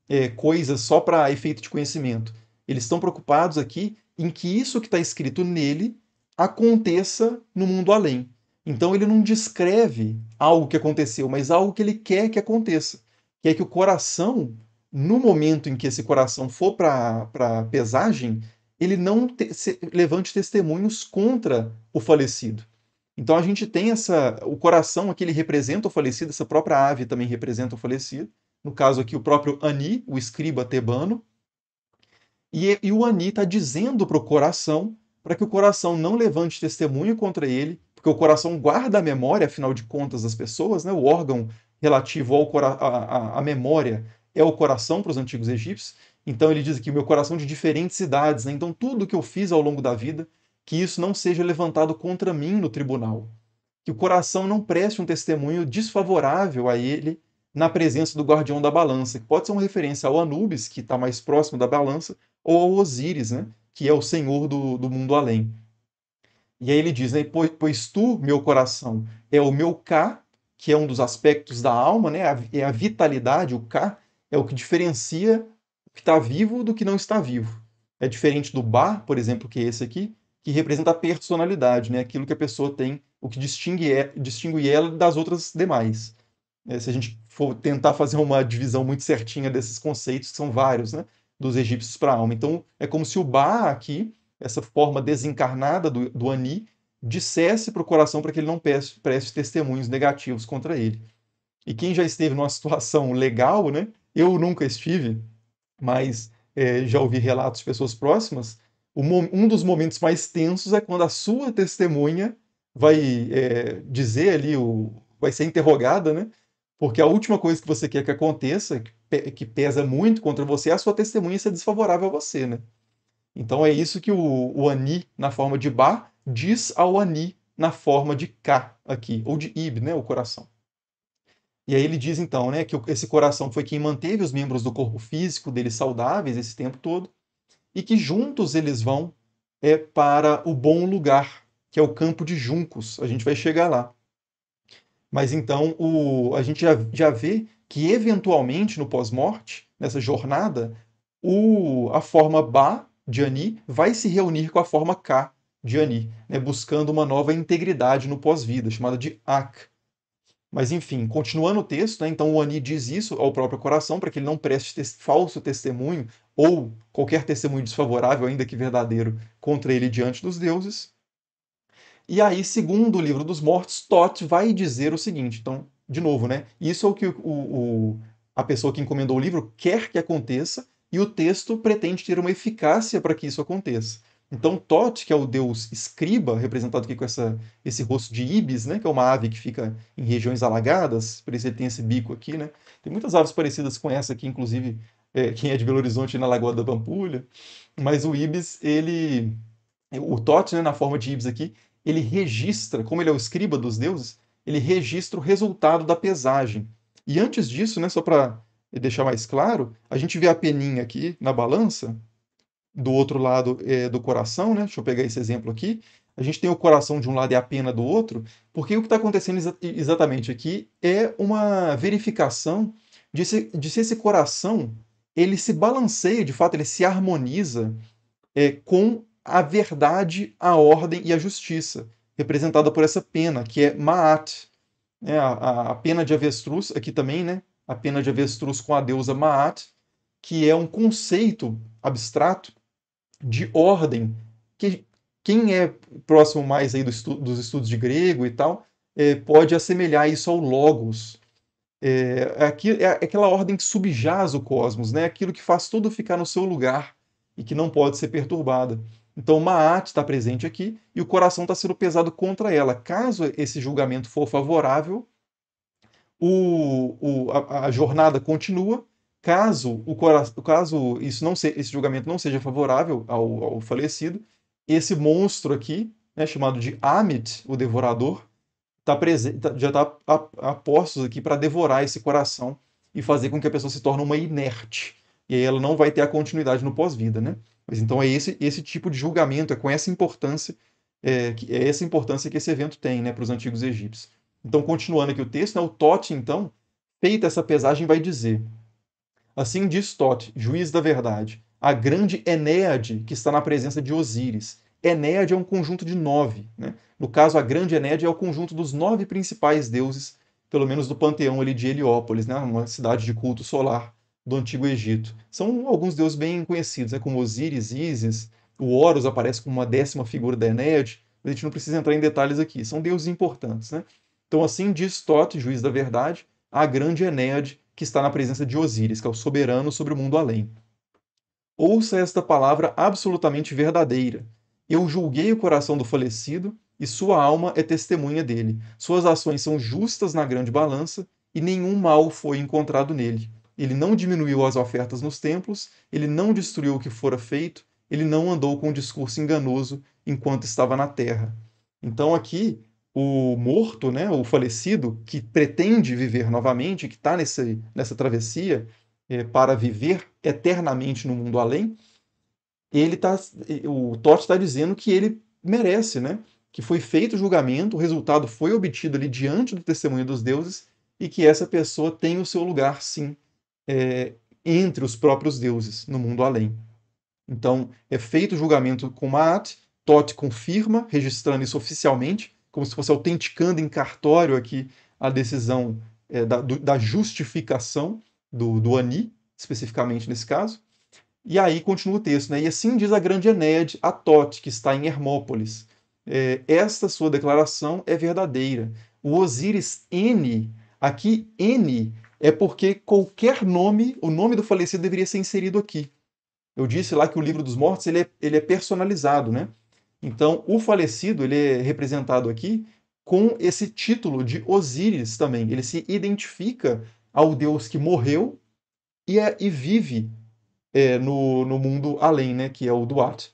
é, coisas só para efeito de conhecimento. Eles estão preocupados aqui em que isso que está escrito nele aconteça no mundo além. Então ele não descreve algo que aconteceu, mas algo que ele quer que aconteça. Que é que o coração, no momento em que esse coração for para a pesagem, ele não te, se, levante testemunhos contra o falecido. Então a gente tem essa. O coração aqui ele representa o falecido, essa própria ave também representa o falecido. No caso aqui, o próprio Ani, o escriba tebano. E, e o Ani está dizendo para o coração, para que o coração não levante testemunho contra ele porque o coração guarda a memória, afinal de contas, das pessoas, né? o órgão relativo ao cora a, a, a memória é o coração para os antigos egípcios. Então ele diz aqui: meu coração é de diferentes cidades. Né? Então tudo que eu fiz ao longo da vida, que isso não seja levantado contra mim no tribunal. Que o coração não preste um testemunho desfavorável a ele na presença do guardião da balança, que pode ser uma referência ao Anubis, que está mais próximo da balança, ou ao Osíris, né? que é o senhor do, do mundo além. E aí ele diz, né, pois, pois tu, meu coração, é o meu K, que é um dos aspectos da alma, né, é a é vitalidade, o K, é o que diferencia o que está vivo do que não está vivo. É diferente do bar, por exemplo, que é esse aqui, que representa a personalidade, né, aquilo que a pessoa tem, o que distingue, é, distingue ela das outras demais. É, se a gente for tentar fazer uma divisão muito certinha desses conceitos, que são vários, né, dos egípcios para a alma. Então, é como se o bar aqui essa forma desencarnada do, do Ani, dissesse para o coração para que ele não preste, preste testemunhos negativos contra ele. E quem já esteve numa situação legal, né? Eu nunca estive, mas é, já ouvi relatos de pessoas próximas. um dos momentos mais tensos é quando a sua testemunha vai é, dizer ali, o, vai ser interrogada, né? Porque a última coisa que você quer que aconteça, que, pe que pesa muito contra você, é a sua testemunha ser desfavorável a você, né? Então é isso que o, o ani na forma de ba diz ao ani na forma de ka aqui, ou de ib, né, o coração. E aí ele diz então, né, que esse coração foi quem manteve os membros do corpo físico deles saudáveis esse tempo todo e que juntos eles vão é para o bom lugar, que é o campo de juncos. A gente vai chegar lá. Mas então o, a gente já, já vê que eventualmente no pós-morte, nessa jornada, o, a forma ba de Ani vai se reunir com a forma K de Ani, né, buscando uma nova integridade no pós-vida, chamada de Ak. Mas enfim, continuando o texto, né, então o Ani diz isso ao próprio coração para que ele não preste te falso testemunho ou qualquer testemunho desfavorável, ainda que verdadeiro, contra ele diante dos deuses. E aí, segundo o livro dos mortos, Thoth vai dizer o seguinte: então, de novo, né? Isso é o que o, o, a pessoa que encomendou o livro quer que aconteça, e o texto pretende ter uma eficácia para que isso aconteça. Então Thoth, que é o deus escriba, representado aqui com essa, esse rosto de ibis, né, que é uma ave que fica em regiões alagadas, por isso ele tem esse bico aqui, né? Tem muitas aves parecidas com essa aqui, inclusive é, quem é de Belo Horizonte na Lagoa da Pampulha, mas o ibis, ele o Thoth, né, na forma de ibis aqui, ele registra, como ele é o escriba dos deuses, ele registra o resultado da pesagem. E antes disso, né, só para deixar mais claro, a gente vê a peninha aqui na balança, do outro lado é, do coração, né? Deixa eu pegar esse exemplo aqui. A gente tem o coração de um lado e a pena do outro, porque o que está acontecendo exa exatamente aqui é uma verificação de se, de se esse coração ele se balanceia, de fato, ele se harmoniza é, com a verdade, a ordem e a justiça, representada por essa pena, que é Maat. É, a, a pena de avestruz, aqui também, né? a pena de avestruz com a deusa Maat, que é um conceito abstrato de ordem que quem é próximo mais aí do estu dos estudos de grego e tal é, pode assemelhar isso ao logos. É, é, aqui, é aquela ordem que subjaz o cosmos, né? aquilo que faz tudo ficar no seu lugar e que não pode ser perturbada. Então, Maat está presente aqui e o coração está sendo pesado contra ela. Caso esse julgamento for favorável, o, o a, a, jornada continua. Caso, o caso isso não se, esse julgamento não seja favorável ao, ao falecido, esse monstro aqui, né, chamado de Amit, o devorador, tá presente, tá, já está a, a postos aqui para devorar esse coração e fazer com que a pessoa se torne uma inerte. E aí ela não vai ter a continuidade no pós-vida, né? Mas então é esse, esse tipo de julgamento, é com essa importância, é, é essa importância que esse evento tem né, para os antigos egípcios. Então, continuando aqui o texto, né, o Tote, então, feita essa pesagem, vai dizer: Assim diz Tote, juiz da verdade, a grande Enéade que está na presença de Osíris. Enéade é um conjunto de nove. Né? No caso, a grande Enéade é o conjunto dos nove principais deuses, pelo menos do panteão ali de Heliópolis, né? uma cidade de culto solar do Antigo Egito. São alguns deuses bem conhecidos, né? como Osíris, Ísis, o Horus aparece como uma décima figura da Enéade, mas a gente não precisa entrar em detalhes aqui. São deuses importantes. Né? Então, assim diz Thoth, juiz da verdade, a grande Enéade que está na presença de Osíris, que é o soberano sobre o mundo além. Ouça esta palavra absolutamente verdadeira. Eu julguei o coração do falecido e sua alma é testemunha dele. Suas ações são justas na grande balança e nenhum mal foi encontrado nele. Ele não diminuiu as ofertas nos templos, ele não destruiu o que fora feito, ele não andou com um discurso enganoso enquanto estava na terra. Então aqui o morto, né, o falecido, que pretende viver novamente, que está nessa travessia é, para viver eternamente no mundo além, ele tá, o Tote está dizendo que ele merece, né? que foi feito o julgamento, o resultado foi obtido ali diante do testemunho dos deuses e que essa pessoa tem o seu lugar, sim, é, entre os próprios deuses, no mundo além. Então, é feito o julgamento com Maat, Tote confirma, registrando isso oficialmente, como se fosse autenticando em cartório aqui a decisão é, da, do, da, justificação do, do ANI, especificamente nesse caso. E aí continua o texto, né? E assim diz a grande Enéade a Tote, que está em Hermópolis. É, esta sua declaração é verdadeira. O Osíris N, aqui N, é porque qualquer nome, o nome do falecido deveria ser inserido aqui. Eu disse lá que o livro dos mortos ele é, ele é personalizado, né? Então, o falecido ele é representado aqui com esse título de Osíris também. Ele se identifica ao deus que morreu e, é, e vive é, no, no mundo além, né, que é o Duat.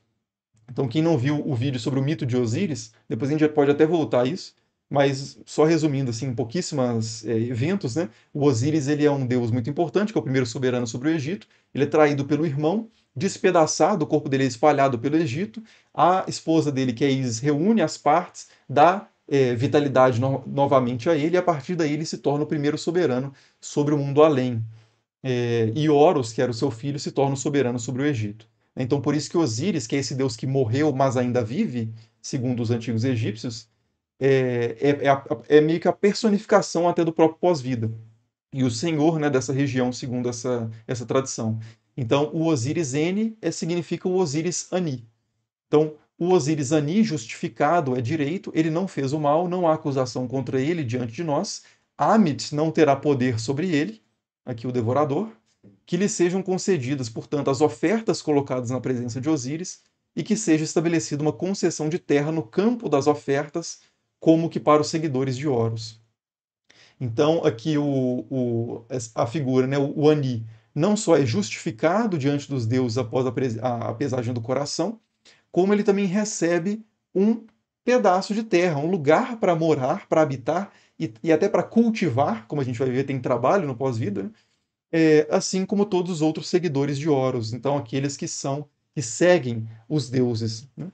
Então, quem não viu o vídeo sobre o mito de Osíris, depois a gente pode até voltar a isso, mas só resumindo, assim, pouquíssimos é, eventos, né? O Osíris ele é um deus muito importante, que é o primeiro soberano sobre o Egito. Ele é traído pelo irmão despedaçado, o corpo dele é espalhado pelo Egito. A esposa dele, que é Isis, reúne as partes, dá é, vitalidade no novamente a ele, e a partir daí ele se torna o primeiro soberano sobre o mundo além. É, e Horus, que era o seu filho, se torna o soberano sobre o Egito. Então, por isso que Osíris, que é esse deus que morreu, mas ainda vive, segundo os antigos egípcios, é, é, é, a, é meio que a personificação até do próprio pós-vida. E o senhor né, dessa região, segundo essa, essa tradição. Então, o Osiris N é, significa o Osiris Ani. Então, o Osiris Ani, justificado, é direito, ele não fez o mal, não há acusação contra ele diante de nós. Amit não terá poder sobre ele, aqui o devorador. Que lhe sejam concedidas, portanto, as ofertas colocadas na presença de Osiris e que seja estabelecida uma concessão de terra no campo das ofertas, como que para os seguidores de Horus. Então, aqui o, o, a figura, né, o Ani, não só é justificado diante dos deuses após a, pesagem do coração, como ele também recebe um pedaço de terra, um lugar para morar, para habitar e, e até para cultivar, como a gente vai ver, tem trabalho no pós-vida, né? é, assim como todos os outros seguidores de Horus, então aqueles que são, que seguem os deuses. Né?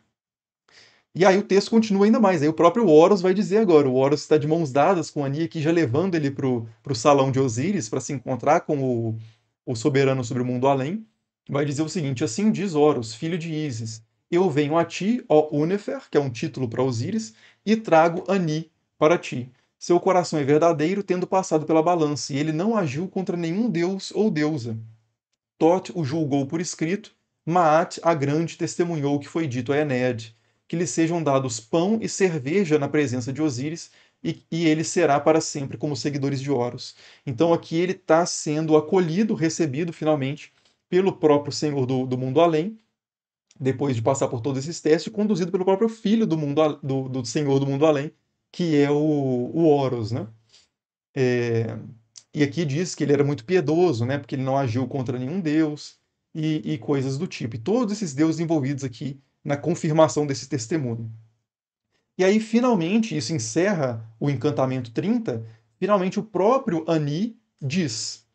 E aí o texto continua ainda mais. Aí o próprio Horus vai dizer agora: o Horus está de mãos dadas com Ania, que já levando ele para o salão de Osíris para se encontrar com o, o soberano sobre o mundo além, vai dizer o seguinte: Assim diz Horus, filho de Isis: Eu venho a ti, ó Unifer, que é um título para Osíris, e trago Ani para ti. Seu coração é verdadeiro, tendo passado pela balança, e ele não agiu contra nenhum deus ou deusa. Tot o julgou por escrito, Maat, a grande, testemunhou o que foi dito a Ened, que lhe sejam dados pão e cerveja na presença de Osíris, e, e ele será para sempre como seguidores de Horus. Então aqui ele está sendo acolhido, recebido finalmente pelo próprio Senhor do, do mundo além, depois de passar por todos esses testes, conduzido pelo próprio filho do mundo do, do Senhor do mundo além, que é o, o Horus, né? É, e aqui diz que ele era muito piedoso, né? Porque ele não agiu contra nenhum deus e, e coisas do tipo. E todos esses deuses envolvidos aqui na confirmação desse testemunho. E aí, finalmente, isso encerra o encantamento 30. Finalmente, o próprio Ani diz: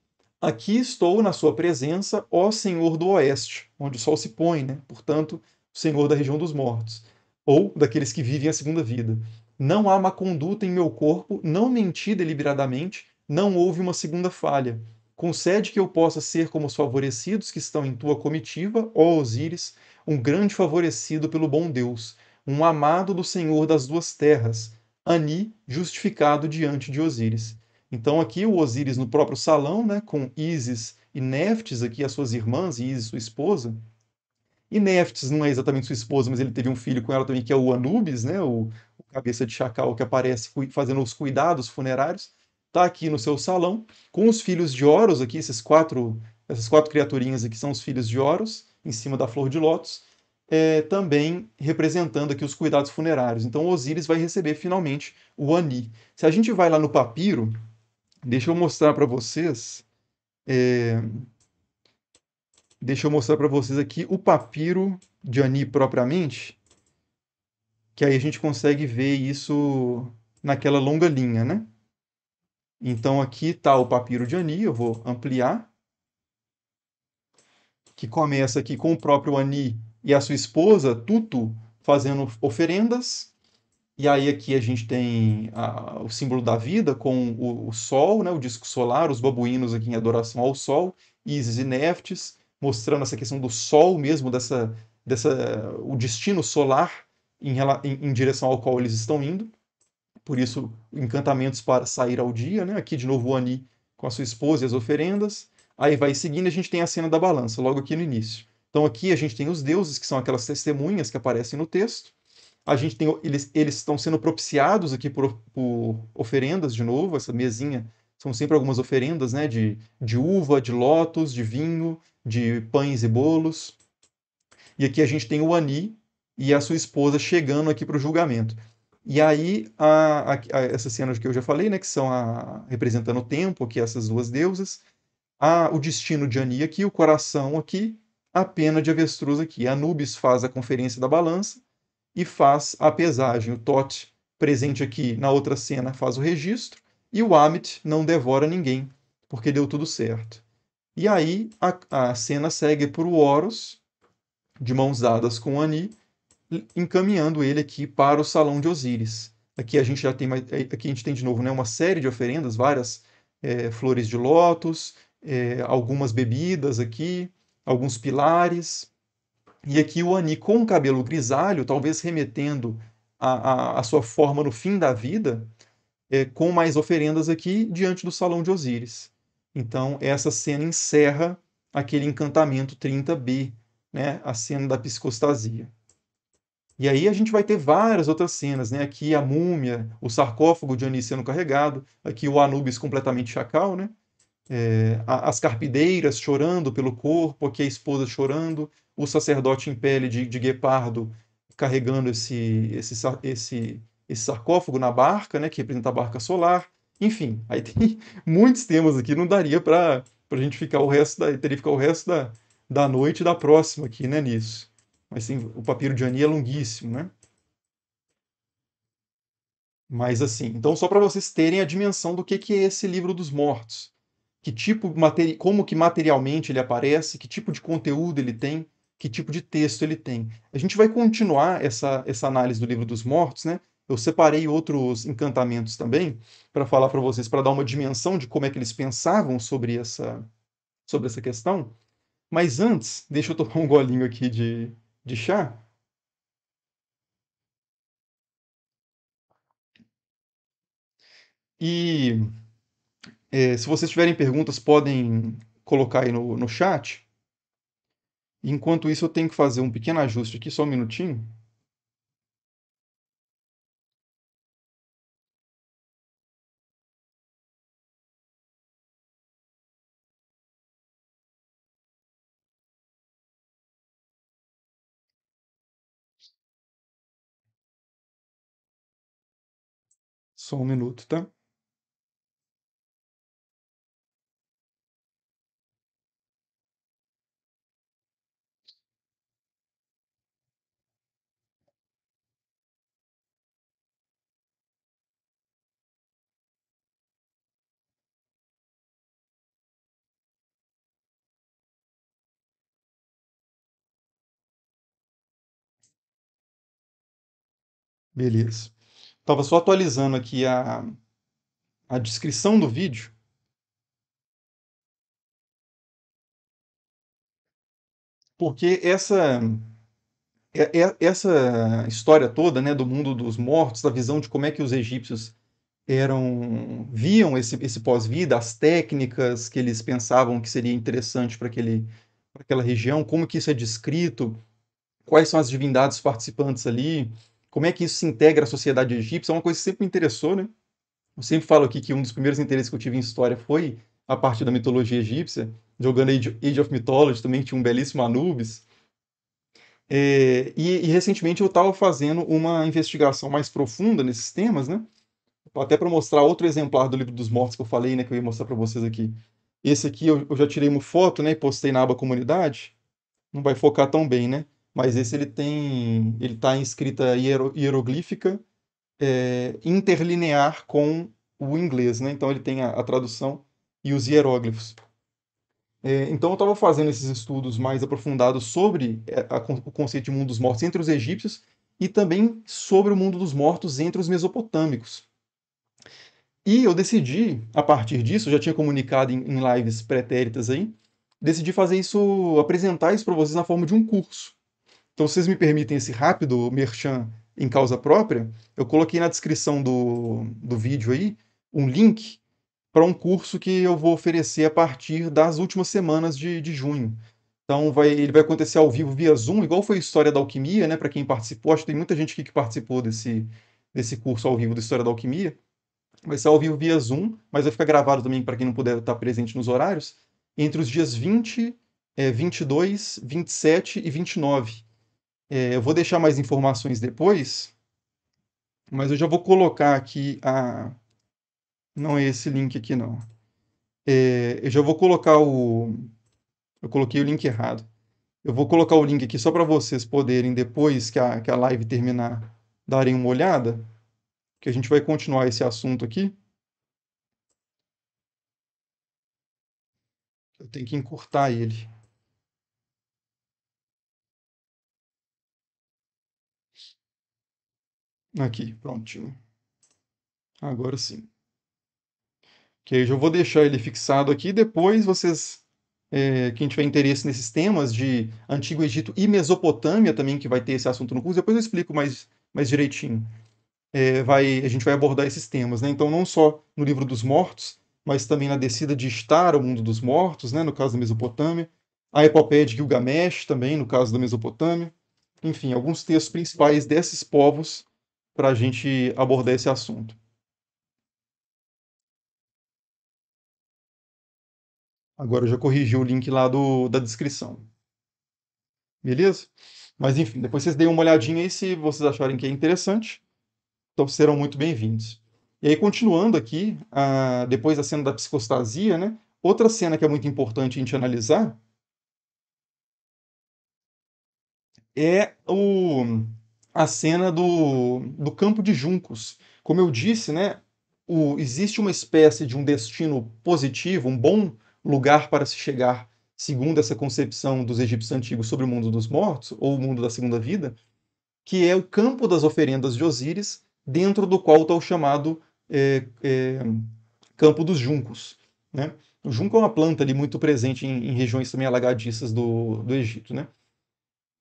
Aqui estou na sua presença, ó Senhor do Oeste, onde o sol se põe, né? portanto, o Senhor da região dos mortos, ou daqueles que vivem a segunda vida. Não há má conduta em meu corpo, não menti deliberadamente, não houve uma segunda falha. Concede que eu possa ser como os favorecidos que estão em tua comitiva, ó Osíris, um grande favorecido pelo bom Deus um amado do Senhor das duas terras, Ani, justificado diante de Osíris. Então aqui o Osíris no próprio salão, né, com Isis e Neftes aqui as suas irmãs e Isis sua esposa. E Neftes não é exatamente sua esposa, mas ele teve um filho com ela também que é o Anubis, né, o, o cabeça de chacal que aparece fazendo os cuidados funerários. Está aqui no seu salão com os filhos de Horus aqui, esses quatro, essas quatro criaturinhas aqui são os filhos de Horus em cima da flor de lótus é, também representando aqui os cuidados funerários. Então, Osíris vai receber finalmente o Ani. Se a gente vai lá no papiro, deixa eu mostrar para vocês. É, deixa eu mostrar para vocês aqui o papiro de Ani propriamente, que aí a gente consegue ver isso naquela longa linha, né? Então aqui está o papiro de Ani, eu vou ampliar, que começa aqui com o próprio Ani e a sua esposa, Tutu, fazendo oferendas. E aí aqui a gente tem a, o símbolo da vida com o, o, sol, né, o disco solar, os babuínos aqui em adoração ao sol, Isis e Neftis, mostrando essa questão do sol mesmo, dessa, dessa o destino solar em, em, em direção ao qual eles estão indo. Por isso, encantamentos para sair ao dia, né? Aqui de novo o Ani com a sua esposa e as oferendas. Aí vai seguindo, a gente tem a cena da balança, logo aqui no início. Então aqui a gente tem os deuses, que são aquelas testemunhas que aparecem no texto. A gente tem eles, eles estão sendo propiciados aqui por, por oferendas de novo, essa mesinha são sempre algumas oferendas, né, de, de uva, de lotos, de vinho, de pães e bolos. E aqui a gente tem o Ani e a sua esposa chegando aqui para o julgamento. E aí, a, a, a, essas que eu já falei, né, que são a, representando o tempo, aqui essas duas deusas, a, o destino de Ani aqui, o coração aqui, a pena de avestruz aqui. Anubis faz a conferência da balança e faz a pesagem. O Tote, presente aqui na outra cena, faz o registro e o Amit não devora ninguém, porque deu tudo certo. E aí a, a cena segue para o Horus, de mãos dadas com Ani, encaminhando ele aqui para o salão de Osíris. Aqui a gente já tem, é, aqui a gente tem de novo né, uma série de oferendas, várias é, flores de lótus, é, algumas bebidas aqui, alguns pilares. E aqui o Ani com o cabelo grisalho, talvez remetendo à, a sua forma no fim da vida, é, com mais oferendas aqui diante do salão de Osíris. Então, essa cena encerra aquele encantamento 30b, né, a cena da psicostasia. E aí a gente vai ter várias outras cenas, né? Aqui a múmia, o sarcófago de Ani sendo carregado, aqui o Anubis completamente chacal, né? é, as carpideiras chorando pelo corpo, aqui a esposa chorando, o sacerdote em pele de, de guepardo carregando esse, esse, esse, esse sarcófago na barca, né, que representa a barca solar. Enfim, aí tem muitos temas aqui, não daria para a gente ficar o resto da, teria que ficar o resto da, da noite e da próxima aqui, né, nisso. Mas sim, o papiro de Ani é longuíssimo, né? Mas assim, então só para vocês terem a dimensão do que, que é esse livro dos mortos que tipo como que materialmente ele aparece, que tipo de conteúdo ele tem, que tipo de texto ele tem. A gente vai continuar essa, essa análise do livro dos mortos, né? Eu separei outros encantamentos também para falar para vocês, para dar uma dimensão de como é que eles pensavam sobre essa, sobre essa questão. Mas antes, deixa eu tomar um golinho aqui de, de chá. E é, se vocês tiverem perguntas, podem colocar aí no, no chat. Enquanto isso, eu tenho que fazer um pequeno ajuste aqui, só um minutinho. Só um minuto, tá? Beleza. Estava só atualizando aqui a, a descrição do vídeo. Porque essa é, é, essa história toda né, do mundo dos mortos, da visão de como é que os egípcios eram viam esse, esse pós-vida, as técnicas que eles pensavam que seria interessante para aquela região, como que isso é descrito, quais são as divindades participantes ali, como é que isso se integra à sociedade egípcia, é uma coisa que sempre me interessou, né? Eu sempre falo aqui que um dos primeiros interesses que eu tive em história foi a parte da mitologia egípcia, jogando Age, Age of Mythology também tinha um belíssimo Anubis. É, e, e, recentemente eu estava fazendo uma investigação mais profunda nesses temas, né? Até para mostrar outro exemplar do livro dos mortos que eu falei, né? Que eu ia mostrar para vocês aqui. Esse aqui eu, eu já tirei uma foto, né? E postei na aba comunidade. Não vai focar tão bem, né? mas esse ele tem, ele está em escrita hiero, hieroglífica é, interlinear com o inglês, né? Então ele tem a, a tradução e os hieróglifos. É, então eu estava fazendo esses estudos mais aprofundados sobre eh, a, a, o conceito de mundo dos mortos entre os egípcios e também sobre o mundo dos mortos entre os mesopotâmicos. E eu decidi, a partir disso, já tinha comunicado em, em lives pretéritas aí, decidi fazer isso, apresentar isso para vocês na forma de um curso. Então, vocês me permitem esse rápido merchan em causa própria, eu coloquei na descrição do, do vídeo aí um link para um curso que eu vou oferecer a partir das últimas semanas de, de junho. Então, vai, ele vai acontecer ao vivo via Zoom, igual foi a História da Alquimia, né? Para quem participou, acho que tem muita gente aqui que participou desse, desse curso ao vivo da História da Alquimia. Vai ser ao vivo via Zoom, mas vai ficar gravado também para quem não puder estar tá presente nos horários, entre os dias 20, é, 22, 27 e 29 é, eu vou deixar mais informações depois, mas eu já vou colocar aqui a. Não é esse link aqui, não. É, eu já vou colocar o. Eu coloquei o link errado. Eu vou colocar o link aqui só para vocês poderem, depois que a, que a live terminar, darem uma olhada, que a gente vai continuar esse assunto aqui. Eu tenho que encurtar ele. Aqui, prontinho. Agora sim. Ok, eu já vou deixar ele fixado aqui. Depois vocês, é, quem tiver interesse nesses temas de Antigo Egito e Mesopotâmia também, que vai ter esse assunto no curso, depois eu explico mais, mais direitinho. É, vai, a gente vai abordar esses temas, né? Então, não só no Livro dos Mortos, mas também na descida de estar ao mundo dos mortos, né? No caso da Mesopotâmia. A epopeia de Gilgamesh também, no caso da Mesopotâmia. Enfim, alguns textos principais desses povos para a gente abordar esse assunto. Agora eu já corrigi o link lá do, da descrição. Beleza? Mas enfim, depois vocês deem uma olhadinha aí se vocês acharem que é interessante. Então serão muito bem-vindos. E aí, continuando aqui, depois da cena da psicostasia, né? Outra cena que é muito importante a gente analisar é o, a cena do, do campo de juncos. Como eu disse, né, o, existe uma espécie de um destino positivo, um bom lugar para se chegar, segundo essa concepção dos egípcios antigos sobre o mundo dos mortos, ou o mundo da segunda vida, que é o campo das oferendas de Osíris, dentro do qual está o chamado é, é, campo dos juncos. Né? O junco é uma planta ali muito presente em, em regiões também alagadiças do, do Egito. Né?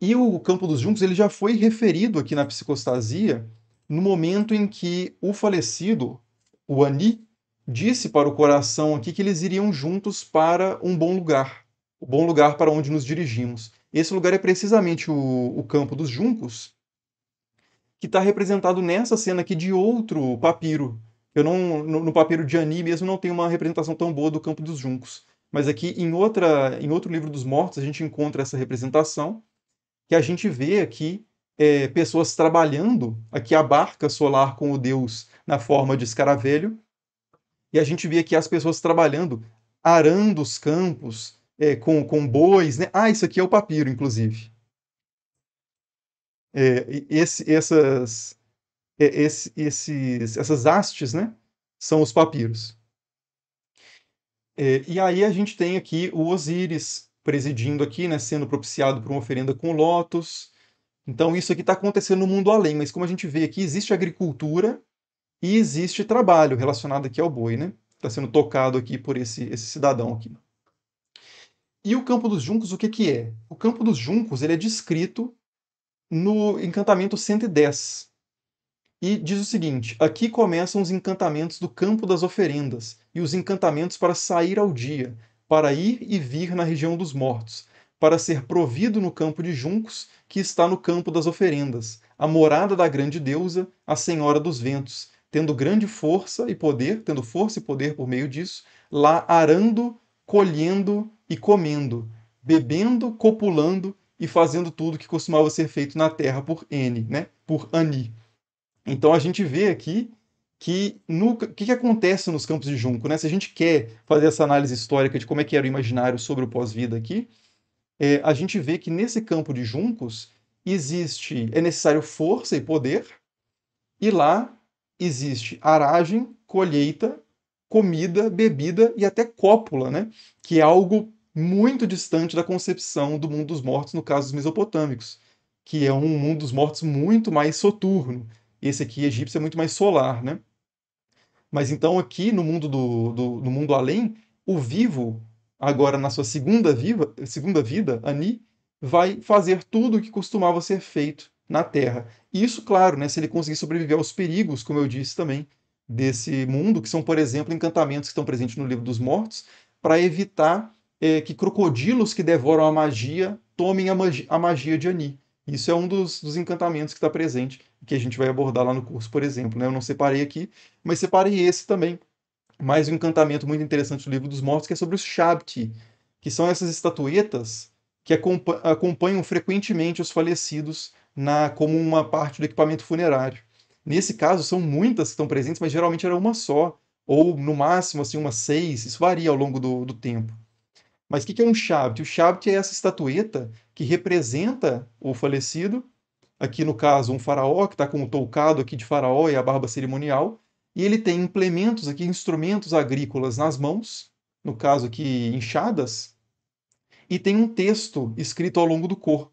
E o campo dos juncos ele já foi referido aqui na psicostasia no momento em que o falecido, o Ani, disse para o coração aqui que eles iriam juntos para um bom lugar, o bom lugar para onde nos dirigimos. Esse lugar é precisamente o, o campo dos juncos, que está representado nessa cena aqui de outro papiro. Eu não no, no papiro de Ani mesmo não tem uma representação tão boa do campo dos juncos, mas aqui em outra em outro livro dos mortos a gente encontra essa representação que a gente vê aqui é, pessoas trabalhando aqui a barca solar com o Deus na forma de escaravelho, e a gente vê aqui as pessoas trabalhando, arando os campos é, com, com bois. Né? Ah, isso aqui é o papiro, inclusive. É, esse, essas, é, esse, esses, essas hastes né, são os papiros. É, e aí a gente tem aqui o Osíris, presidindo aqui, né, sendo propiciado por uma oferenda com lotos. Então isso aqui está acontecendo no mundo além, mas como a gente vê aqui, existe agricultura e existe trabalho relacionado aqui ao boi, né? Está sendo tocado aqui por esse, esse cidadão aqui. E o campo dos juncos, o que, que é? O campo dos juncos ele é descrito no encantamento 110. E diz o seguinte: aqui começam os encantamentos do campo das oferendas e os encantamentos para sair ao dia, para ir e vir na região dos mortos, para ser provido no campo de juncos, que está no campo das oferendas, a morada da grande deusa, a senhora dos ventos, tendo grande força e poder, tendo força e poder por meio disso, lá arando, colhendo e comendo, bebendo, copulando e fazendo tudo que costumava ser feito na terra por N, né? Por Ani. Então a gente vê aqui que o que, que, acontece nos campos de Junco, né? Se a gente quer fazer essa análise histórica de como é que era o imaginário sobre o pós-vida aqui, é, a gente vê que nesse campo de Juncos existe é necessário força e poder, e lá existe aragem, colheita, comida, bebida e até cópula, né? Que é algo muito distante da concepção do mundo dos mortos no caso dos mesopotâmicos, que é um mundo dos mortos muito mais soturno, esse aqui egípcio é muito mais solar, né? Mas então aqui no mundo do, do, mundo além, o vivo, agora na sua segunda, viva, segunda vida, Ani, vai fazer tudo o que costumava ser feito na Terra. Isso, claro, né, se ele conseguir sobreviver aos perigos, como eu disse também, desse mundo, que são, por exemplo, encantamentos que estão presentes no Livro dos Mortos, para evitar é, que crocodilos que devoram a magia tomem a magia, a magia de Ani. Isso é um dos, dos encantamentos que está presente que a gente vai abordar lá no curso, por exemplo. Né? Eu não separei aqui, mas separei esse também. Mais um encantamento muito interessante do Livro dos Mortos, que é sobre os Shabti, que são essas estatuetas que acompanham frequentemente os falecidos na, como uma parte do equipamento funerário. Nesse caso, são muitas que estão presentes, mas geralmente era uma só, ou no máximo assim, umas seis, isso varia ao longo do, do tempo. Mas o que é um Shabti? O Shabti é essa estatueta que representa o falecido aqui no caso um faraó que está com o toucado aqui de faraó e a barba cerimonial, e ele tem implementos aqui, instrumentos agrícolas nas mãos, no caso aqui enxadas, e tem um texto escrito ao longo do corpo.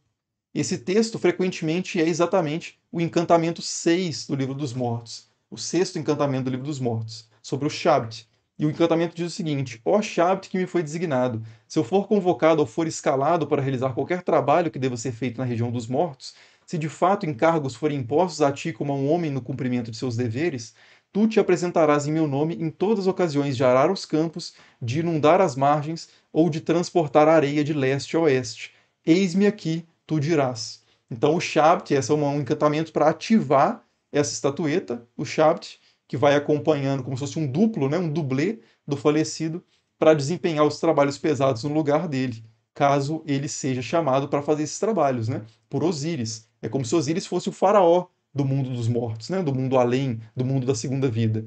Esse texto frequentemente é exatamente o encantamento 6 do Livro dos Mortos, o sexto encantamento do Livro dos Mortos, sobre o Shabt. E o encantamento diz o seguinte: Ó Shabt que me foi designado, se eu for convocado ou for escalado para realizar qualquer trabalho que deva ser feito na região dos mortos, se de fato encargos forem impostos a ti como a um homem no cumprimento de seus deveres, tu te apresentarás em meu nome em todas as ocasiões de arar os campos, de inundar as margens ou de transportar a areia de leste a oeste. Eis-me aqui, tu dirás. Então o Shabt, esse é um encantamento para ativar essa estatueta, o Shabt, que vai acompanhando como se fosse um duplo, né, um dublê do falecido, para desempenhar os trabalhos pesados no lugar dele, caso ele seja chamado para fazer esses trabalhos, né, por Osíris, é como se Osíris fosse o faraó do mundo dos mortos, né? do mundo além, do mundo da segunda vida.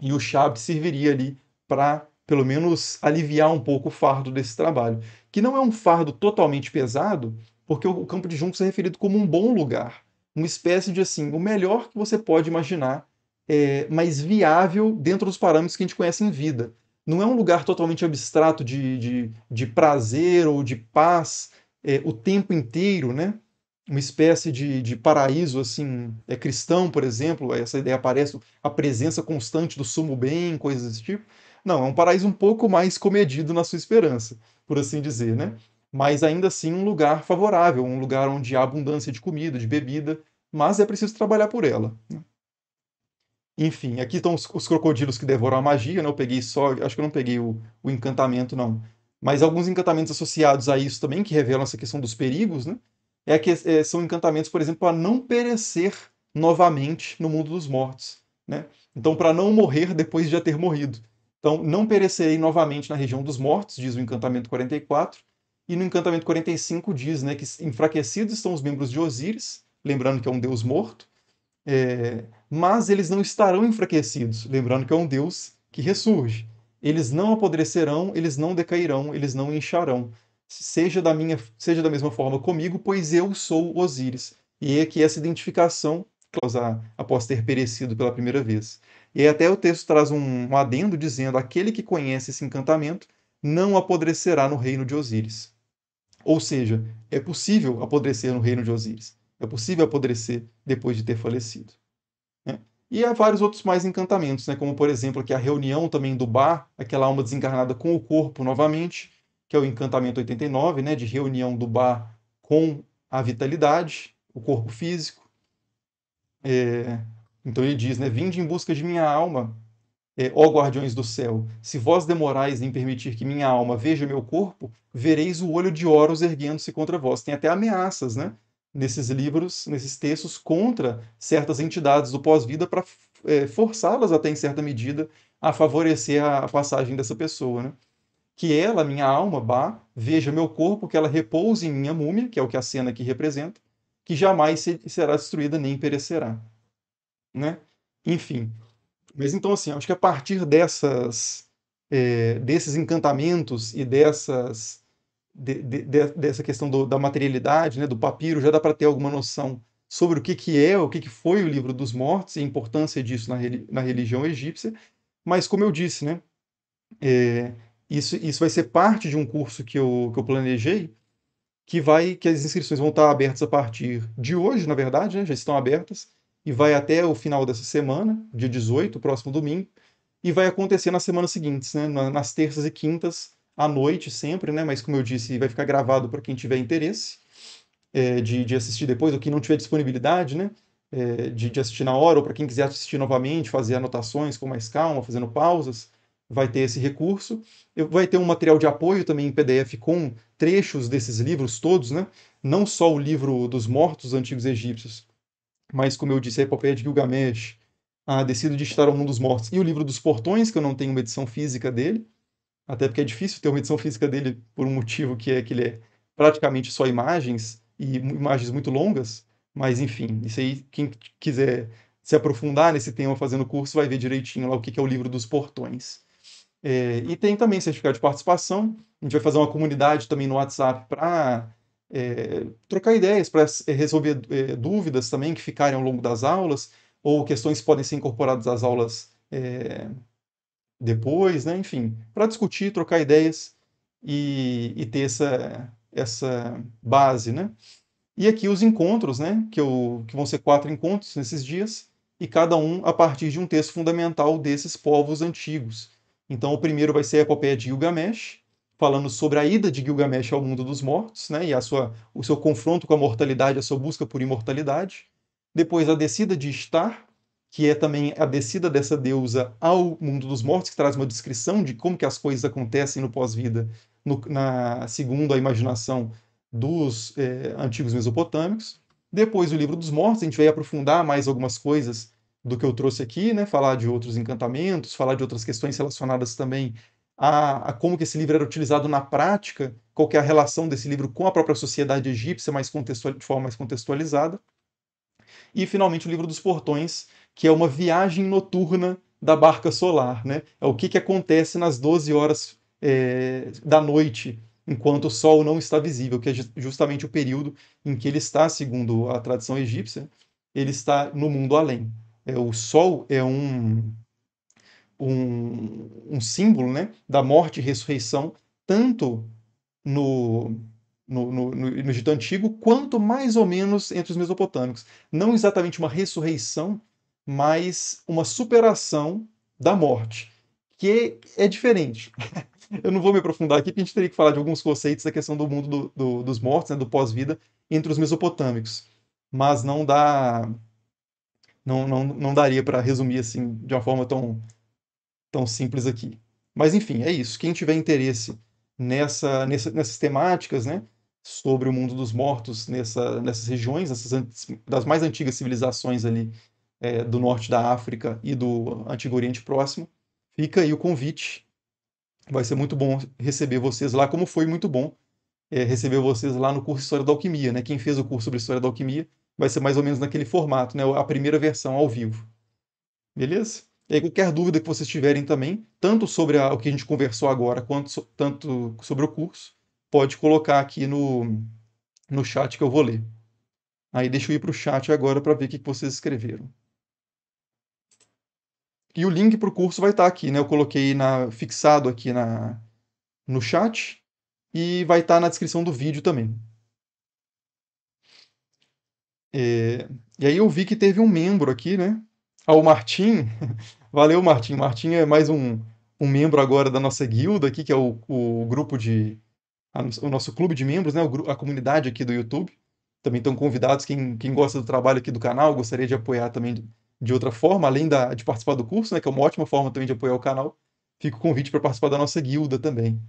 E o Shabat serviria ali para, pelo menos, aliviar um pouco o fardo desse trabalho, que não é um fardo totalmente pesado, porque o campo de juntos é referido como um bom lugar, uma espécie de assim, o melhor que você pode imaginar, é, mas viável dentro dos parâmetros que a gente conhece em vida. Não é um lugar totalmente abstrato de, de, de prazer ou de paz é, o tempo inteiro, né? uma espécie de, de paraíso assim é cristão, por exemplo, essa ideia aparece a presença constante do sumo bem, coisas desse tipo. Não, é um paraíso um pouco mais comedido na sua esperança, por assim dizer, né? Uhum. Mas ainda assim um lugar favorável, um lugar onde há abundância de comida, de bebida, mas é preciso trabalhar por ela. Né? Enfim, aqui estão os, os, crocodilos que devoram a magia, né? Eu peguei só, acho que eu não peguei o, o encantamento, não. Mas alguns encantamentos associados a isso também, que revelam essa questão dos perigos, né? é que é, são encantamentos, por exemplo, para não perecer novamente no mundo dos mortos. Né? Então, para não morrer depois de já ter morrido. Então, não perecerei novamente na região dos mortos, diz o encantamento 44. E no encantamento 45 diz né, que enfraquecidos estão os membros de Osíris, lembrando que é um deus morto, é, mas eles não estarão enfraquecidos, lembrando que é um deus que ressurge. Eles não apodrecerão, eles não decairão, eles não incharão seja da minha, seja da mesma forma comigo, pois eu sou Osíris. E é que essa identificação causar após ter perecido pela primeira vez. E até o texto traz um, um adendo dizendo: aquele que conhece esse encantamento não apodrecerá no reino de Osíris. Ou seja, é possível apodrecer no reino de Osíris. É possível apodrecer depois de ter falecido. Né? E há vários outros mais encantamentos, né? como por exemplo aqui a reunião também do Bar, aquela alma desencarnada com o corpo novamente, que é o encantamento 89, né, de reunião do bar com a vitalidade, o corpo físico. É, então ele diz, né, vinde em busca de minha alma, é, ó guardiões do céu, se vós demorais em permitir que minha alma veja meu corpo, vereis o olho de Horus erguendo-se contra vós. Tem até ameaças, né? Nesses livros, nesses textos, contra certas entidades do pós-vida para é, forçá-las até em certa medida a favorecer a, a passagem dessa pessoa, né? que ela, minha alma, Bá, veja meu corpo, que ela repouse em minha múmia, que é o que a cena aqui representa, que jamais será destruída nem perecerá. Né? Enfim. Mas então, assim, acho que a partir dessas, é, desses encantamentos e dessas, de, de, de, dessa questão do, da materialidade, né, do papiro, já dá para ter alguma noção sobre o que, que é, o que, que foi o livro dos mortos e a importância disso na, na religião egípcia. Mas, como eu disse, né, é, isso, isso vai ser parte de um curso que eu, que eu planejei, que vai que as inscrições vão estar abertas a partir de hoje, na verdade, né? já estão abertas, e vai até o final dessa semana, dia 18, próximo domingo, e vai acontecer nas semanas seguintes, né? nas terças e quintas, à noite sempre, né? mas como eu disse, vai ficar gravado para quem tiver interesse é, de, de assistir depois, ou quem não tiver disponibilidade né? É, de, de assistir na hora, ou para quem quiser assistir novamente, fazer anotações com mais calma, fazendo pausas vai ter esse recurso. Vai ter um material de apoio também em PDF com trechos desses livros todos, né? Não só o livro dos mortos antigos egípcios, mas, como eu disse, a Epopeia de Gilgamesh, a Decido de Estar ao Mundo dos Mortos e o livro dos Portões, que eu não tenho uma edição física dele, até porque é difícil ter uma edição física dele por um motivo que é que ele é praticamente só imagens, e imagens muito longas, mas enfim, isso aí, quem quiser se aprofundar nesse tema fazendo curso vai ver direitinho lá o que é o livro dos Portões. É, e tem também certificado de participação. A gente vai fazer uma comunidade também no WhatsApp para é, trocar ideias, para é, resolver é, dúvidas também que ficarem ao longo das aulas, ou questões que podem ser incorporadas às aulas é, depois, né? enfim, para discutir, trocar ideias e, e, ter essa, essa base. Né? E aqui os encontros, né? que, eu, que vão ser quatro encontros nesses dias, e cada um a partir de um texto fundamental desses povos antigos. Então, o primeiro vai ser a epopeia de Gilgamesh, falando sobre a ida de Gilgamesh ao mundo dos mortos, né, e a sua, o seu confronto com a mortalidade, a sua busca por imortalidade. Depois, a descida de Estar, que é também a descida dessa deusa ao mundo dos mortos, que traz uma descrição de como que as coisas acontecem no pós-vida, na, segundo a imaginação dos eh, antigos mesopotâmicos. Depois, o livro dos mortos, a gente vai aprofundar mais algumas coisas do que eu trouxe aqui, né? falar de outros encantamentos, falar de outras questões relacionadas também a, a, como que esse livro era utilizado na prática, qual é a relação desse livro com a própria sociedade egípcia mais contextual, de forma mais contextualizada. E, finalmente, o livro dos portões, que é uma viagem noturna da barca solar. Né? É o que, que acontece nas 12 horas é, da noite, enquanto o Sol não está visível, que é justamente o período em que ele está, segundo a tradição egípcia, ele está no mundo além é, o sol é um, um, um símbolo né, da morte e ressurreição, tanto no, no, no, no, no Egito Antigo, quanto mais ou menos entre os mesopotâmicos. Não exatamente uma ressurreição, mas uma superação da morte, que é diferente. Eu não vou me aprofundar aqui, porque a gente teria que falar de alguns conceitos da questão do mundo do, do, dos mortos, né, do pós-vida, entre os mesopotâmicos. Mas não da, não, não, não daria para resumir assim de uma forma tão, tão simples aqui. Mas enfim, é isso. Quem tiver interesse nessa, nessa nessas temáticas, né, sobre o mundo dos mortos nessa, nessas regiões, nessas, das mais antigas civilizações ali é, do norte da África e do Antigo Oriente Próximo, fica aí o convite. Vai ser muito bom receber vocês lá, como foi muito bom é, receber vocês lá no curso de História da Alquimia, né? Quem fez o curso sobre História da Alquimia vai ser mais ou menos naquele formato, né? A primeira versão ao vivo. Beleza? E aí, qualquer dúvida que vocês tiverem também, tanto sobre a, o que a gente conversou agora, quanto so, tanto sobre o curso, pode colocar aqui no, no chat que eu vou ler. Aí deixa eu ir para o chat agora para ver o que, que vocês escreveram. E o link para o curso vai estar tá aqui, né? Eu coloquei na, fixado aqui na, no chat e vai estar tá na descrição do vídeo também. É, e aí eu vi que teve um membro aqui, né? Ah, o Martim. Valeu, Martim. Martim é mais um, um membro agora da nossa guilda aqui, que é o, o grupo de. A, o nosso clube de membros, né? O, a comunidade aqui do YouTube. Também estão convidados, quem, quem gosta do trabalho aqui do canal, gostaria de apoiar também de, de outra forma, além da, de participar do curso, né? Que é uma ótima forma também de apoiar o canal. Fica o convite para participar da nossa guilda também.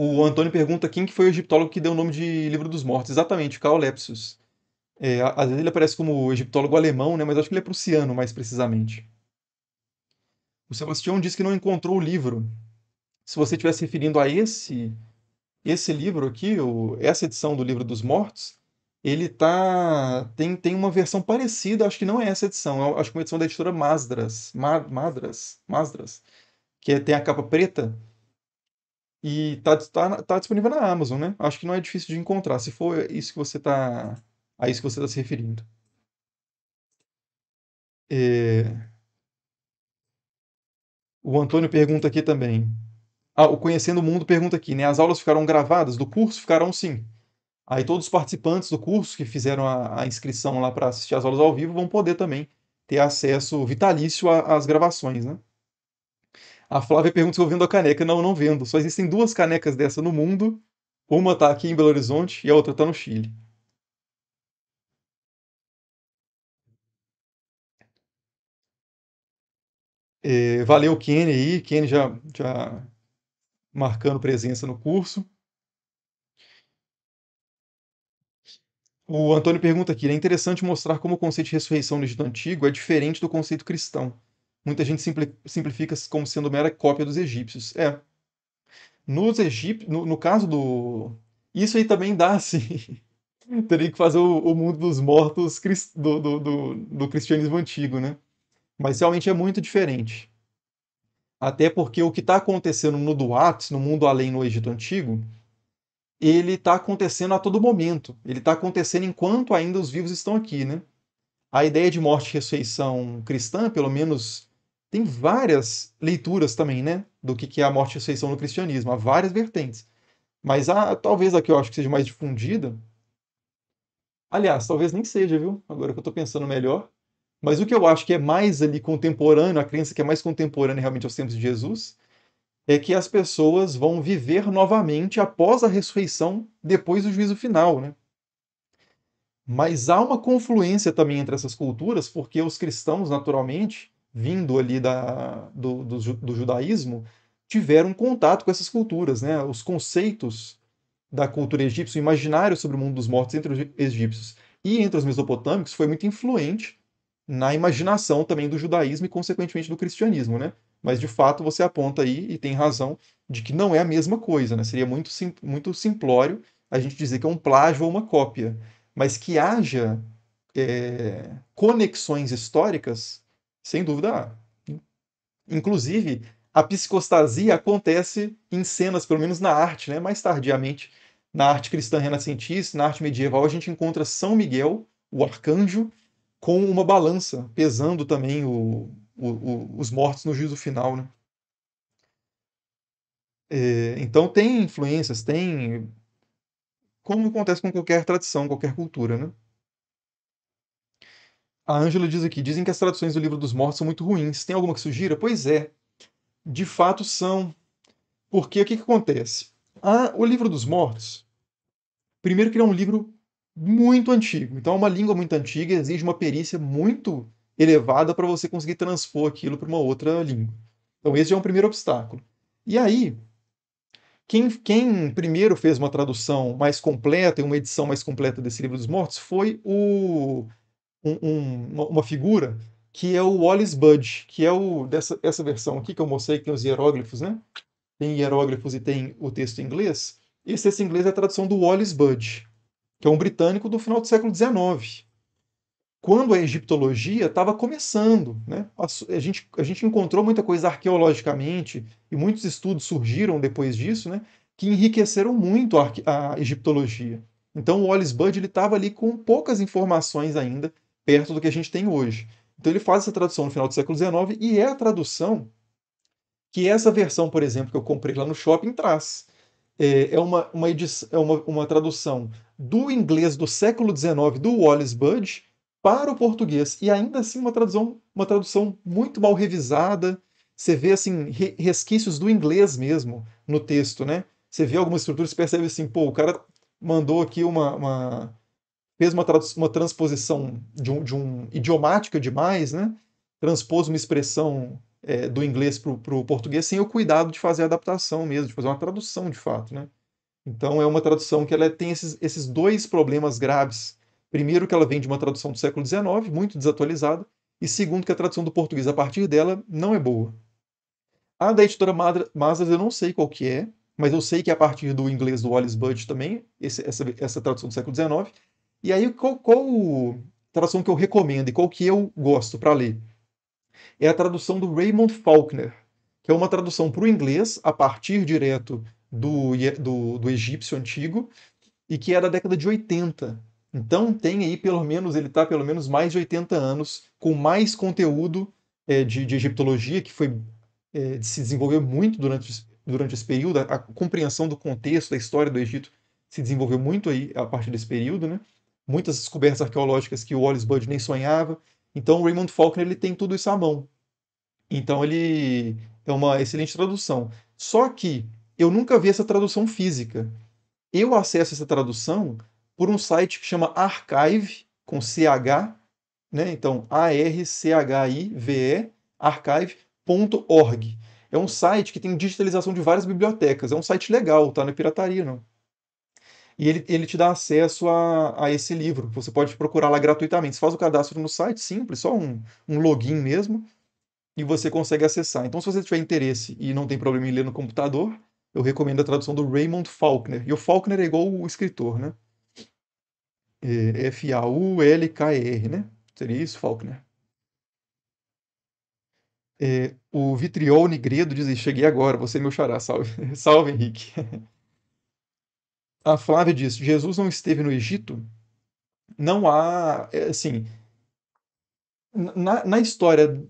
O Antônio pergunta quem que foi o egiptólogo que deu o nome de Livro dos Mortos. Exatamente, Karl Lepsius. É, às vezes ele aparece como egiptólogo alemão, né, mas acho que ele é prussiano, mais precisamente. O Sebastião diz que não encontrou o livro. Se você estivesse referindo a esse esse livro aqui, essa edição do Livro dos Mortos, ele tá tem, tem uma versão parecida, acho que não é essa edição, é, acho que é uma edição da editora Masdras, Ma, Madras, Masdras, que é, tem a capa preta, e tá, tá, tá disponível na Amazon, né? Acho que não é difícil de encontrar, se for isso que você tá. a isso que você está se referindo. É... O Antônio pergunta aqui também. Ah, o Conhecendo o Mundo pergunta aqui, né? As aulas ficarão gravadas? Do curso ficarão sim. Aí todos os participantes do curso que fizeram a, a inscrição lá para assistir as aulas ao vivo vão poder também ter acesso vitalício às gravações, né? A Flávia pergunta se eu vendo a caneca. Não, não vendo. Só existem duas canecas dessa no mundo. Uma tá aqui em Belo Horizonte e a outra tá no Chile. É, valeu, Kenny aí. Kenny já, já marcando presença no curso. O Antônio pergunta aqui: né? é interessante mostrar como o conceito de ressurreição no Egito Antigo é diferente do conceito cristão. Muita gente simplifica como sendo mera cópia dos egípcios. É. Nos egípcios, no, no caso do. Isso aí também dá, assim. Teria que fazer o, o mundo dos mortos crist... do, do, do, do cristianismo antigo, né? Mas realmente é muito diferente. Até porque o que está acontecendo no Duat, no mundo além no Egito Antigo, ele está acontecendo a todo momento. Ele está acontecendo enquanto ainda os vivos estão aqui, né? A ideia de morte e ressurreição cristã, pelo menos tem várias leituras também, né? Do que, que é a morte e ressurreição no cristianismo. Há várias vertentes. Mas a, talvez a que eu acho que seja mais difundida. Aliás, talvez nem seja, viu? Agora que eu estou pensando melhor. Mas o que eu acho que é mais ali contemporâneo, a crença que é mais contemporânea realmente aos tempos de Jesus, é que as pessoas vão viver novamente após a ressurreição, depois do juízo final, né? Mas há uma confluência também entre essas culturas, porque os cristãos, naturalmente, vindo ali da, do, do, do judaísmo tiveram contato com essas culturas, né? Os conceitos da cultura egípcia, o imaginário sobre o mundo dos mortos entre os egípcios e entre os mesopotâmicos foi muito influente na imaginação também do judaísmo e, consequentemente, do cristianismo, né? Mas, de fato, você aponta aí, e tem razão, de que não é a mesma coisa, né? Seria muito, sim, muito simplório a gente dizer que é um plágio ou uma cópia, mas que haja é, conexões históricas sem dúvida. Inclusive, a psicostasia acontece em cenas, pelo menos na arte, né? mais tardiamente. Na arte cristã renascentista, na arte medieval, a gente encontra São Miguel, o arcanjo, com uma balança, pesando também o, o, o, os mortos no juízo final. Né? É, então tem influências, tem. Como acontece com qualquer tradição, qualquer cultura, né? A Ângela diz aqui: dizem que as traduções do livro dos mortos são muito ruins. Tem alguma que sugira? Pois é, de fato são. Porque o que, que acontece? o livro dos mortos, primeiro que ele é um livro muito antigo, então é uma língua muito antiga, exige uma perícia muito elevada para você conseguir transpor aquilo para uma outra língua. Então esse já é um primeiro obstáculo. E aí, quem, quem, primeiro fez uma tradução mais completa e uma edição mais completa desse livro dos mortos foi o um, uma figura que é o Wallace Budge, que é o dessa essa versão aqui que eu mostrei que tem os hieróglifos, né? Tem hieróglifos e tem o texto em inglês. Esse texto em inglês é a tradução do Wallace Budge, que é um britânico do final do século XIX. Quando a egiptologia estava começando, né? A, gente, a gente encontrou muita coisa arqueologicamente e muitos estudos surgiram depois disso, né? Que enriqueceram muito a, a egiptologia. Então o Wallace Budge ele estava ali com poucas informações ainda perto do que a gente tem hoje. Então ele faz essa tradução no final do século XIX e é a tradução que essa versão, por exemplo, que eu comprei lá no shopping traz. É, é uma, uma, edição, é uma, uma tradução do inglês do século XIX do Wallace Budge para o português e ainda assim uma tradução, uma tradução muito mal revisada. Você vê assim resquícios do inglês mesmo no texto, né? Você vê algumas estruturas, percebe assim, pô, o cara mandou aqui uma, uma fez uma, uma transposição de um, de um idiomática demais, né? transpôs uma expressão é, do inglês para o português sem o cuidado de fazer a adaptação mesmo, de fazer uma tradução de fato. Né? Então é uma tradução que ela é, tem esses, esses dois problemas graves. Primeiro, que ela vem de uma tradução do século XIX, muito desatualizada, e segundo, que a tradução do português a partir dela não é boa. A da editora Mazars eu não sei qual que é, mas eu sei que a partir do inglês do Wallace Budge também, esse, essa, essa tradução do século XIX, e aí, qual, qual tradução que eu recomendo e qual que eu gosto para ler? É a tradução do Raymond Faulkner, que é uma tradução para o inglês, a partir direto do, do, do egípcio antigo, e que é da década de 80. Então tem aí pelo menos, ele está pelo menos mais de 80 anos, com mais conteúdo é, de, de, egiptologia, que foi é, se desenvolveu muito durante, durante esse período, a, a compreensão do contexto, da história do Egito se desenvolveu muito aí a partir desse período, né? muitas descobertas arqueológicas que o Wallace Bud nem sonhava. Então, o Raymond Faulkner ele tem tudo isso à mão. Então, ele é uma excelente tradução. Só que eu nunca vi essa tradução física. Eu acesso essa tradução por um site que chama Archive, com CH, né? então A-R-C-H-I-V-E, archive.org. É um site que tem digitalização de várias bibliotecas. É um site legal, tá? Não é pirataria, não e ele, ele te dá acesso a, a esse livro. Você pode procurar lá gratuitamente. Você faz o cadastro no site, simples, só um, um login mesmo, e você consegue acessar. Então, se você tiver interesse e não tem problema em ler no computador, eu recomendo a tradução do Raymond Faulkner. E o Faulkner é igual o escritor, né? É, F-A-U-L-K-E-R, né? Seria isso, Faulkner. É, o Vitriol Negredo diz: Cheguei agora, você é meu xará, salve. salve, Henrique a Flávia diz: Jesus não esteve no Egito. Não há, é, assim, na, na, história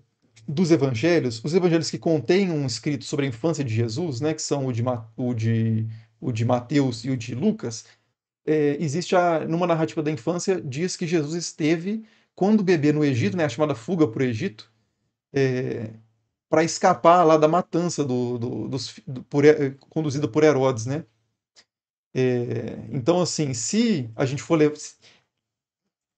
dos evangelhos, os evangelhos que contêm um escrito sobre a infância de Jesus, né, que são o de, o de, o de Mateus e o de Lucas, é, existe a, numa narrativa da infância, diz que Jesus esteve quando bebê no Egito, né, a chamada fuga para o Egito, é, para escapar lá da matança do, do, dos, do, por, é, conduzida por Herodes, né? É, então, assim, se a gente for levar,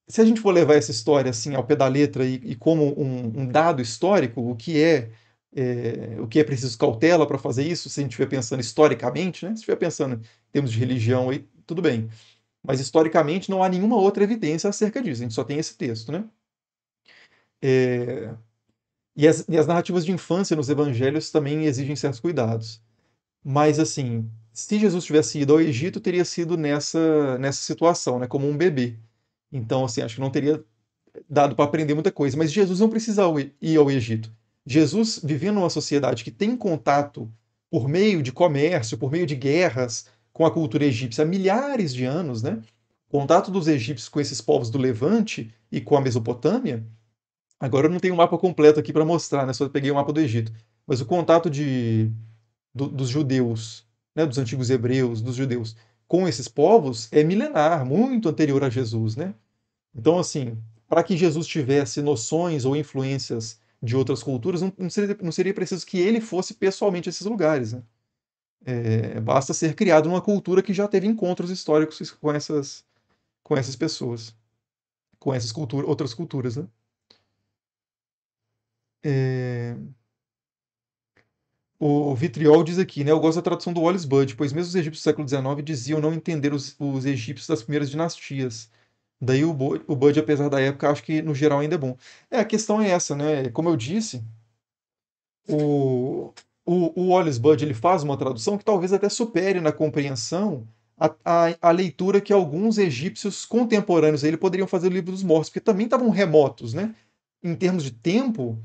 se a gente for levar essa história assim ao pé da letra e, e como um, um, dado histórico, o que é, é o que é preciso cautela para fazer isso, se a gente estiver pensando historicamente, né? Se estiver pensando em termos de religião aí, tudo bem. Mas historicamente não há nenhuma outra evidência acerca disso. A gente só tem esse texto, né? É, e, as, e as narrativas de infância nos evangelhos também exigem certos cuidados. Mas assim, se Jesus tivesse ido ao Egito, teria sido nessa, nessa situação, né, como um bebê. Então, assim, acho que não teria dado para aprender muita coisa. Mas Jesus não precisava ir ao Egito. Jesus, vivendo numa sociedade que tem contato por meio de comércio, por meio de guerras com a cultura egípcia há milhares de anos, né? O contato dos egípcios com esses povos do Levante e com a Mesopotâmia. Agora eu não tenho o um mapa completo aqui para mostrar, né? Só peguei o um mapa do Egito. Mas o contato de, do, dos judeus né, dos antigos hebreus, dos judeus, com esses povos é milenar, muito anterior a Jesus, né? Então, assim, para que Jesus tivesse noções ou influências de outras culturas, não, seria, não seria preciso que ele fosse pessoalmente a esses lugares, né? É, basta ser criado numa cultura que já teve encontros históricos com essas, com essas pessoas, com essas culturas, outras culturas, né? É... O Vitriol diz aqui, né? Eu gosto da tradução do Wallace Bud, pois mesmo os egípcios do século XIX diziam não entender os, os egípcios das primeiras dinastias. Daí o, Bud, o apesar da época, acho que no geral ainda é bom. É, a questão é essa, né? Como eu disse, o, o, o Wallace Bud ele faz uma tradução que talvez até supere na compreensão a, a, a leitura que alguns egípcios contemporâneos ele poderiam fazer do Livro dos Mortos, porque também estavam remotos, né? Em termos de tempo,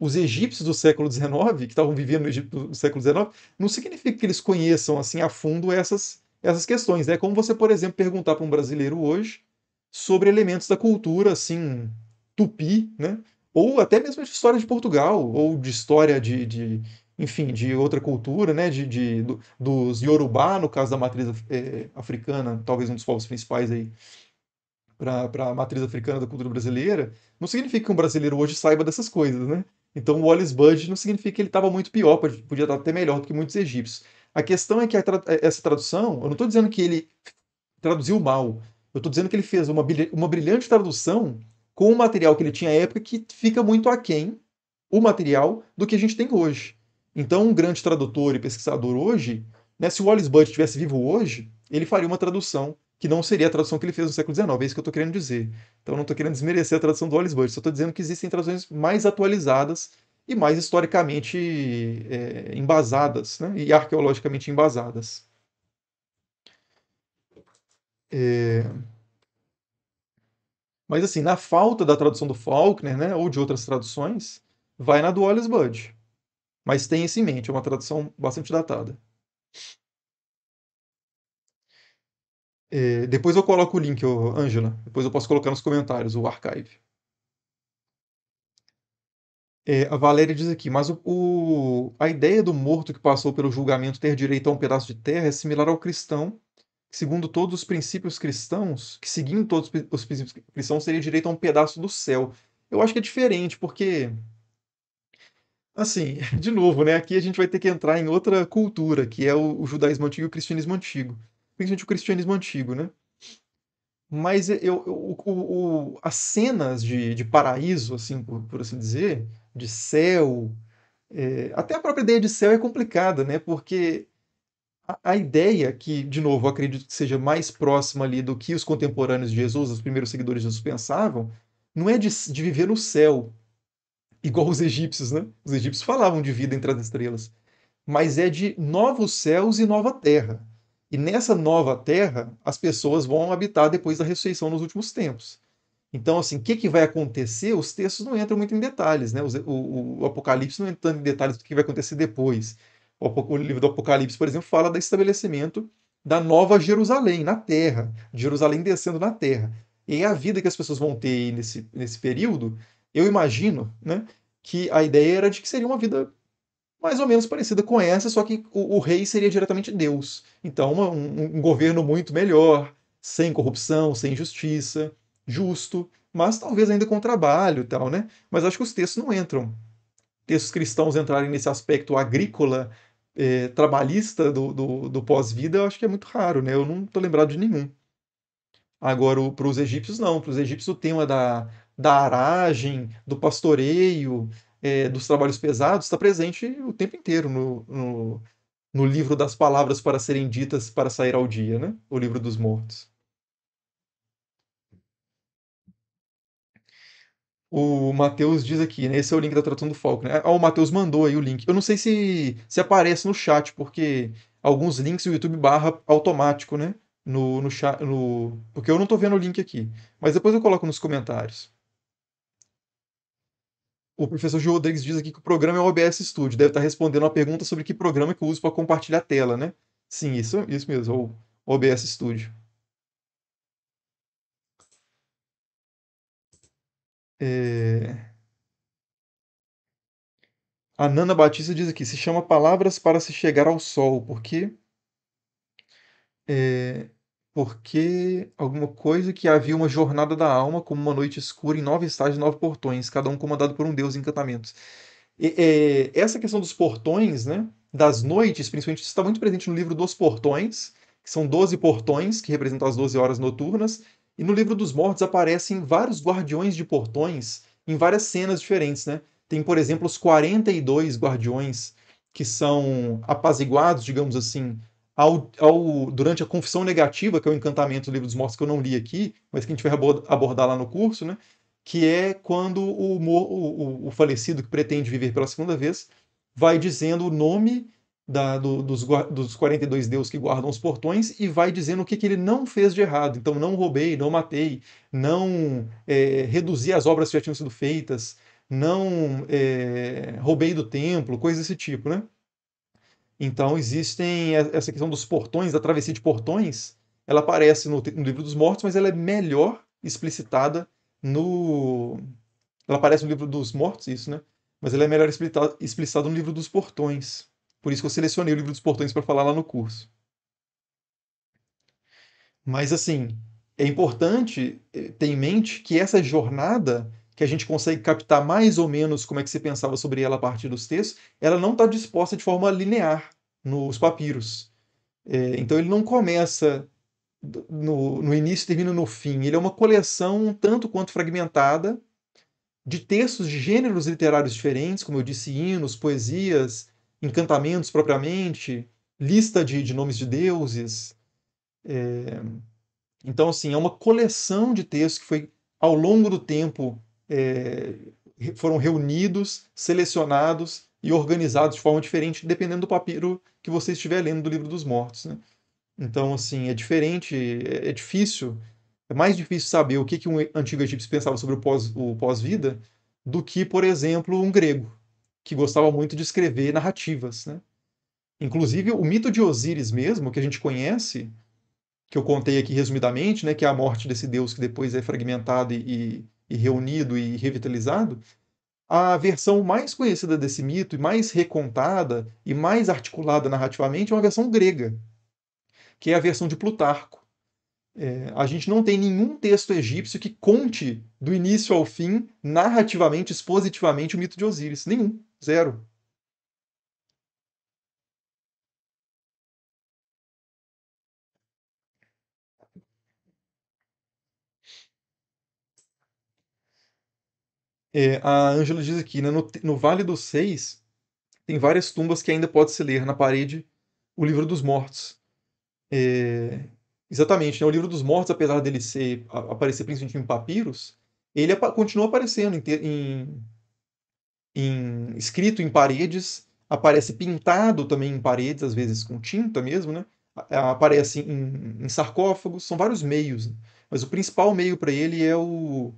os egípcios do século XIX, que estavam vivendo no Egito do século XIX, não significa que eles conheçam assim a fundo essas, essas questões. Né? É né? como você, por exemplo, perguntar para um brasileiro hoje sobre elementos da cultura, assim, tupi, né? ou até mesmo de história de Portugal, ou de história de, de enfim, de outra cultura, né? de, de do, dos Yorubá, no caso da matriz é, africana, talvez um dos povos principais aí para a matriz africana da cultura brasileira, não significa que um brasileiro hoje saiba dessas coisas, né? Então, o Wallace Budge não significa que ele estava muito pior, podia estar tá até melhor do que muitos egípcios. A questão é que tra é, essa tradução, eu não estou dizendo que ele traduziu mal, eu estou dizendo que ele fez uma, uma brilhante tradução com o material que ele tinha à época que fica muito aquém o material do que a gente tem hoje. Então, um grande tradutor e pesquisador hoje, né, se o Wallace Budge estivesse vivo hoje, ele faria uma tradução que não seria a tradução que ele fez no século XIX, é isso que eu estou querendo dizer. Então, não estou querendo desmerecer a tradução do Wallace Bird, só estou dizendo que existem traduções mais atualizadas e mais historicamente é, embasadas, né? e arqueologicamente embasadas. É... Mas, assim, na falta da tradução do Faulkner, né, ou de outras traduções, vai na do Wallace Bird. Mas tenha isso em mente, é uma tradução bastante datada. É, depois eu coloco o link, Ângela. Depois eu posso colocar nos comentários o archive. É, a Valéria diz aqui, mas o, o, a ideia do morto que passou pelo julgamento ter direito a um pedaço de terra é similar ao cristão, segundo todos os princípios cristãos, que seguindo todos os princípios cristãos, seria direito a um pedaço do céu. Eu acho que é diferente, porque. Assim, de novo, né? Aqui a gente vai ter que entrar em outra cultura, que é o, o judaísmo antigo e o cristianismo antigo principalmente o cristianismo antigo, né? Mas eu, eu o, o, as cenas de, de paraíso, assim, por, por assim dizer, de céu, é, até a própria ideia de céu é complicada, né? Porque a, a ideia que, de novo, eu acredito que seja mais próxima ali do que os contemporâneos de Jesus, os primeiros seguidores de Jesus pensavam, não é de, de viver no céu, igual os egípcios, né? Os egípcios falavam de vida entre as estrelas, mas é de novos céus e nova terra. E nessa nova terra, as pessoas vão habitar depois da ressurreição nos últimos tempos. Então, assim, o que, que vai acontecer? Os textos não entram muito em detalhes, né? O, o, o Apocalipse não entra em detalhes do que vai acontecer depois. O, o, livro do Apocalipse, por exemplo, fala do estabelecimento da nova Jerusalém na terra, Jerusalém descendo na terra. E é a vida que as pessoas vão ter nesse, nesse período, eu imagino, né? Que a ideia era de que seria uma vida mais ou menos parecida com essa, só que o, o rei seria diretamente Deus. Então, uma, um, um, governo muito melhor, sem corrupção, sem injustiça, justo, mas talvez ainda com trabalho e tal, né? Mas acho que os textos não entram. Textos cristãos entrarem nesse aspecto agrícola, eh, trabalhista do, do, do pós-vida, eu acho que é muito raro, né? Eu não estou lembrado de nenhum. Agora, para os egípcios, não. Para os egípcios, o tema da, da aragem, do pastoreio, é, dos trabalhos pesados está presente o tempo inteiro no, no, no, livro das palavras para serem ditas para sair ao dia, né? O livro dos mortos. O Matheus diz aqui, né? Esse é o link da Tradução do Falco, né? Ah, o Matheus mandou aí o link. Eu não sei se, se aparece no chat, porque alguns links o YouTube barra automático, né? No, no, chat, no... Porque eu não estou vendo o link aqui. Mas depois eu coloco nos comentários. O professor João Rodrigues diz aqui que o programa é o OBS Studio. Deve estar respondendo uma pergunta sobre que programa que eu uso para compartilhar tela, né? Sim, isso, isso mesmo, o OBS Studio. É... A Nana Batista diz aqui: se chama Palavras para se chegar ao Sol, porque. É porque alguma coisa que havia uma jornada da alma, como uma noite escura em nove estágios e nove portões, cada um comandado por um deus encantamentos. E, é, essa questão dos portões, né, das noites, principalmente, está muito presente no livro dos portões, que são 12 portões, que representam as 12 horas noturnas, e no livro dos mortos aparecem vários guardiões de portões em várias cenas diferentes, né? Tem, por exemplo, os 42 guardiões que são apaziguados, digamos assim, ao, ao, durante a confissão negativa, que é o encantamento do livro dos mortos que eu não li aqui, mas que a gente vai abordar lá no curso, né? que é quando o, o, o falecido que pretende viver pela segunda vez vai dizendo o nome da, do, dos, dos 42 deuses que guardam os portões e vai dizendo o que, que ele não fez de errado. Então, não roubei, não matei, não é, reduzi as obras que já tinham sido feitas, não é, roubei do templo, coisas desse tipo, né? Então existem essa questão dos portões, da travessia de portões, ela aparece no, no livro dos mortos, mas ela é melhor explicitada no. Ela aparece no livro dos mortos, isso, né? Mas ela é melhor explicitada, explicitada no livro dos portões. Por isso que eu selecionei o livro dos portões para falar lá no curso. Mas assim, é importante eh, ter em mente que essa jornada que a gente consegue captar mais ou menos como é que se pensava sobre ela a partir dos textos, ela não está disposta de forma linear nos papiros. É, então ele não começa no, no início e termina no fim. Ele é uma coleção tanto quanto fragmentada de textos de gêneros literários diferentes, como eu disse, hinos, poesias, encantamentos propriamente, lista de, de nomes de deuses. É, então, assim, é uma coleção de textos que foi, ao longo do tempo, é, foram reunidos, selecionados e organizados de forma diferente, dependendo do papiro que você estiver lendo do livro dos mortos. Né? Então, assim, é diferente, é, é difícil, é mais difícil saber o que, que um antigo egípcio pensava sobre o pós-vida pós do que, por exemplo, um grego, que gostava muito de escrever narrativas. Né? Inclusive, o mito de Osíris mesmo, que a gente conhece, que eu contei aqui resumidamente, né, que é a morte desse deus que depois é fragmentado e, e reunido e revitalizado, a versão mais conhecida desse mito e mais recontada e mais articulada narrativamente é uma versão grega, que é a versão de Plutarco. É, a gente não tem nenhum texto egípcio que conte do início ao fim, narrativamente, expositivamente, o mito de Osíris. Nenhum. Zero. É, a Ângela diz aqui, né, no, no Vale dos Seis, tem várias tumbas que ainda pode se ler na parede o Livro dos Mortos. É, exatamente, né, o Livro dos Mortos, apesar dele ser, a, aparecer principalmente em papiros, ele apa continua aparecendo em, em, em, escrito em paredes, aparece pintado também em paredes, às vezes com tinta mesmo, né? aparece em, em sarcófagos, são vários meios, né? mas o principal meio para ele é o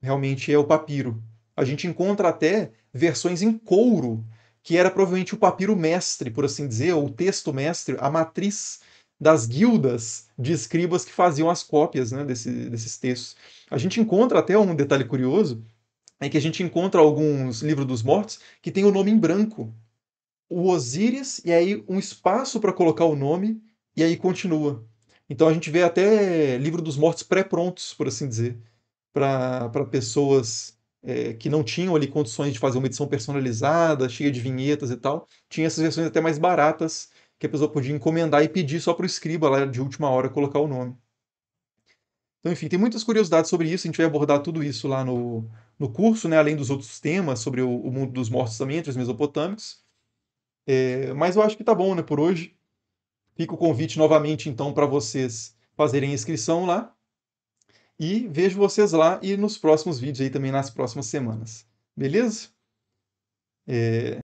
realmente é o papiro. A gente encontra até versões em couro, que era provavelmente o papiro mestre, por assim dizer, ou o texto mestre, a matriz das guildas de escribas que faziam as cópias né, desse, desses textos. A gente encontra até um detalhe curioso, é que a gente encontra alguns livros dos mortos que tem o nome em branco. O Osíris, e aí um espaço para colocar o nome, e aí continua. Então a gente vê até livro dos mortos pré-prontos, por assim dizer, para pessoas é, que não tinham ali condições de fazer uma edição personalizada, cheia de vinhetas e tal, tinha essas versões até mais baratas que a pessoa podia encomendar e pedir só para o escriba lá de última hora colocar o nome. Então, enfim, tem muitas curiosidades sobre isso, a gente vai abordar tudo isso lá no, no curso, né, além dos outros temas sobre o, o mundo dos mortos também, entre os mesopotâmicos. É, mas eu acho que tá bom, né, por hoje. Fica o convite novamente, então, para vocês fazerem inscrição lá. E vejo vocês lá e nos próximos vídeos aí também nas próximas semanas. Beleza? É...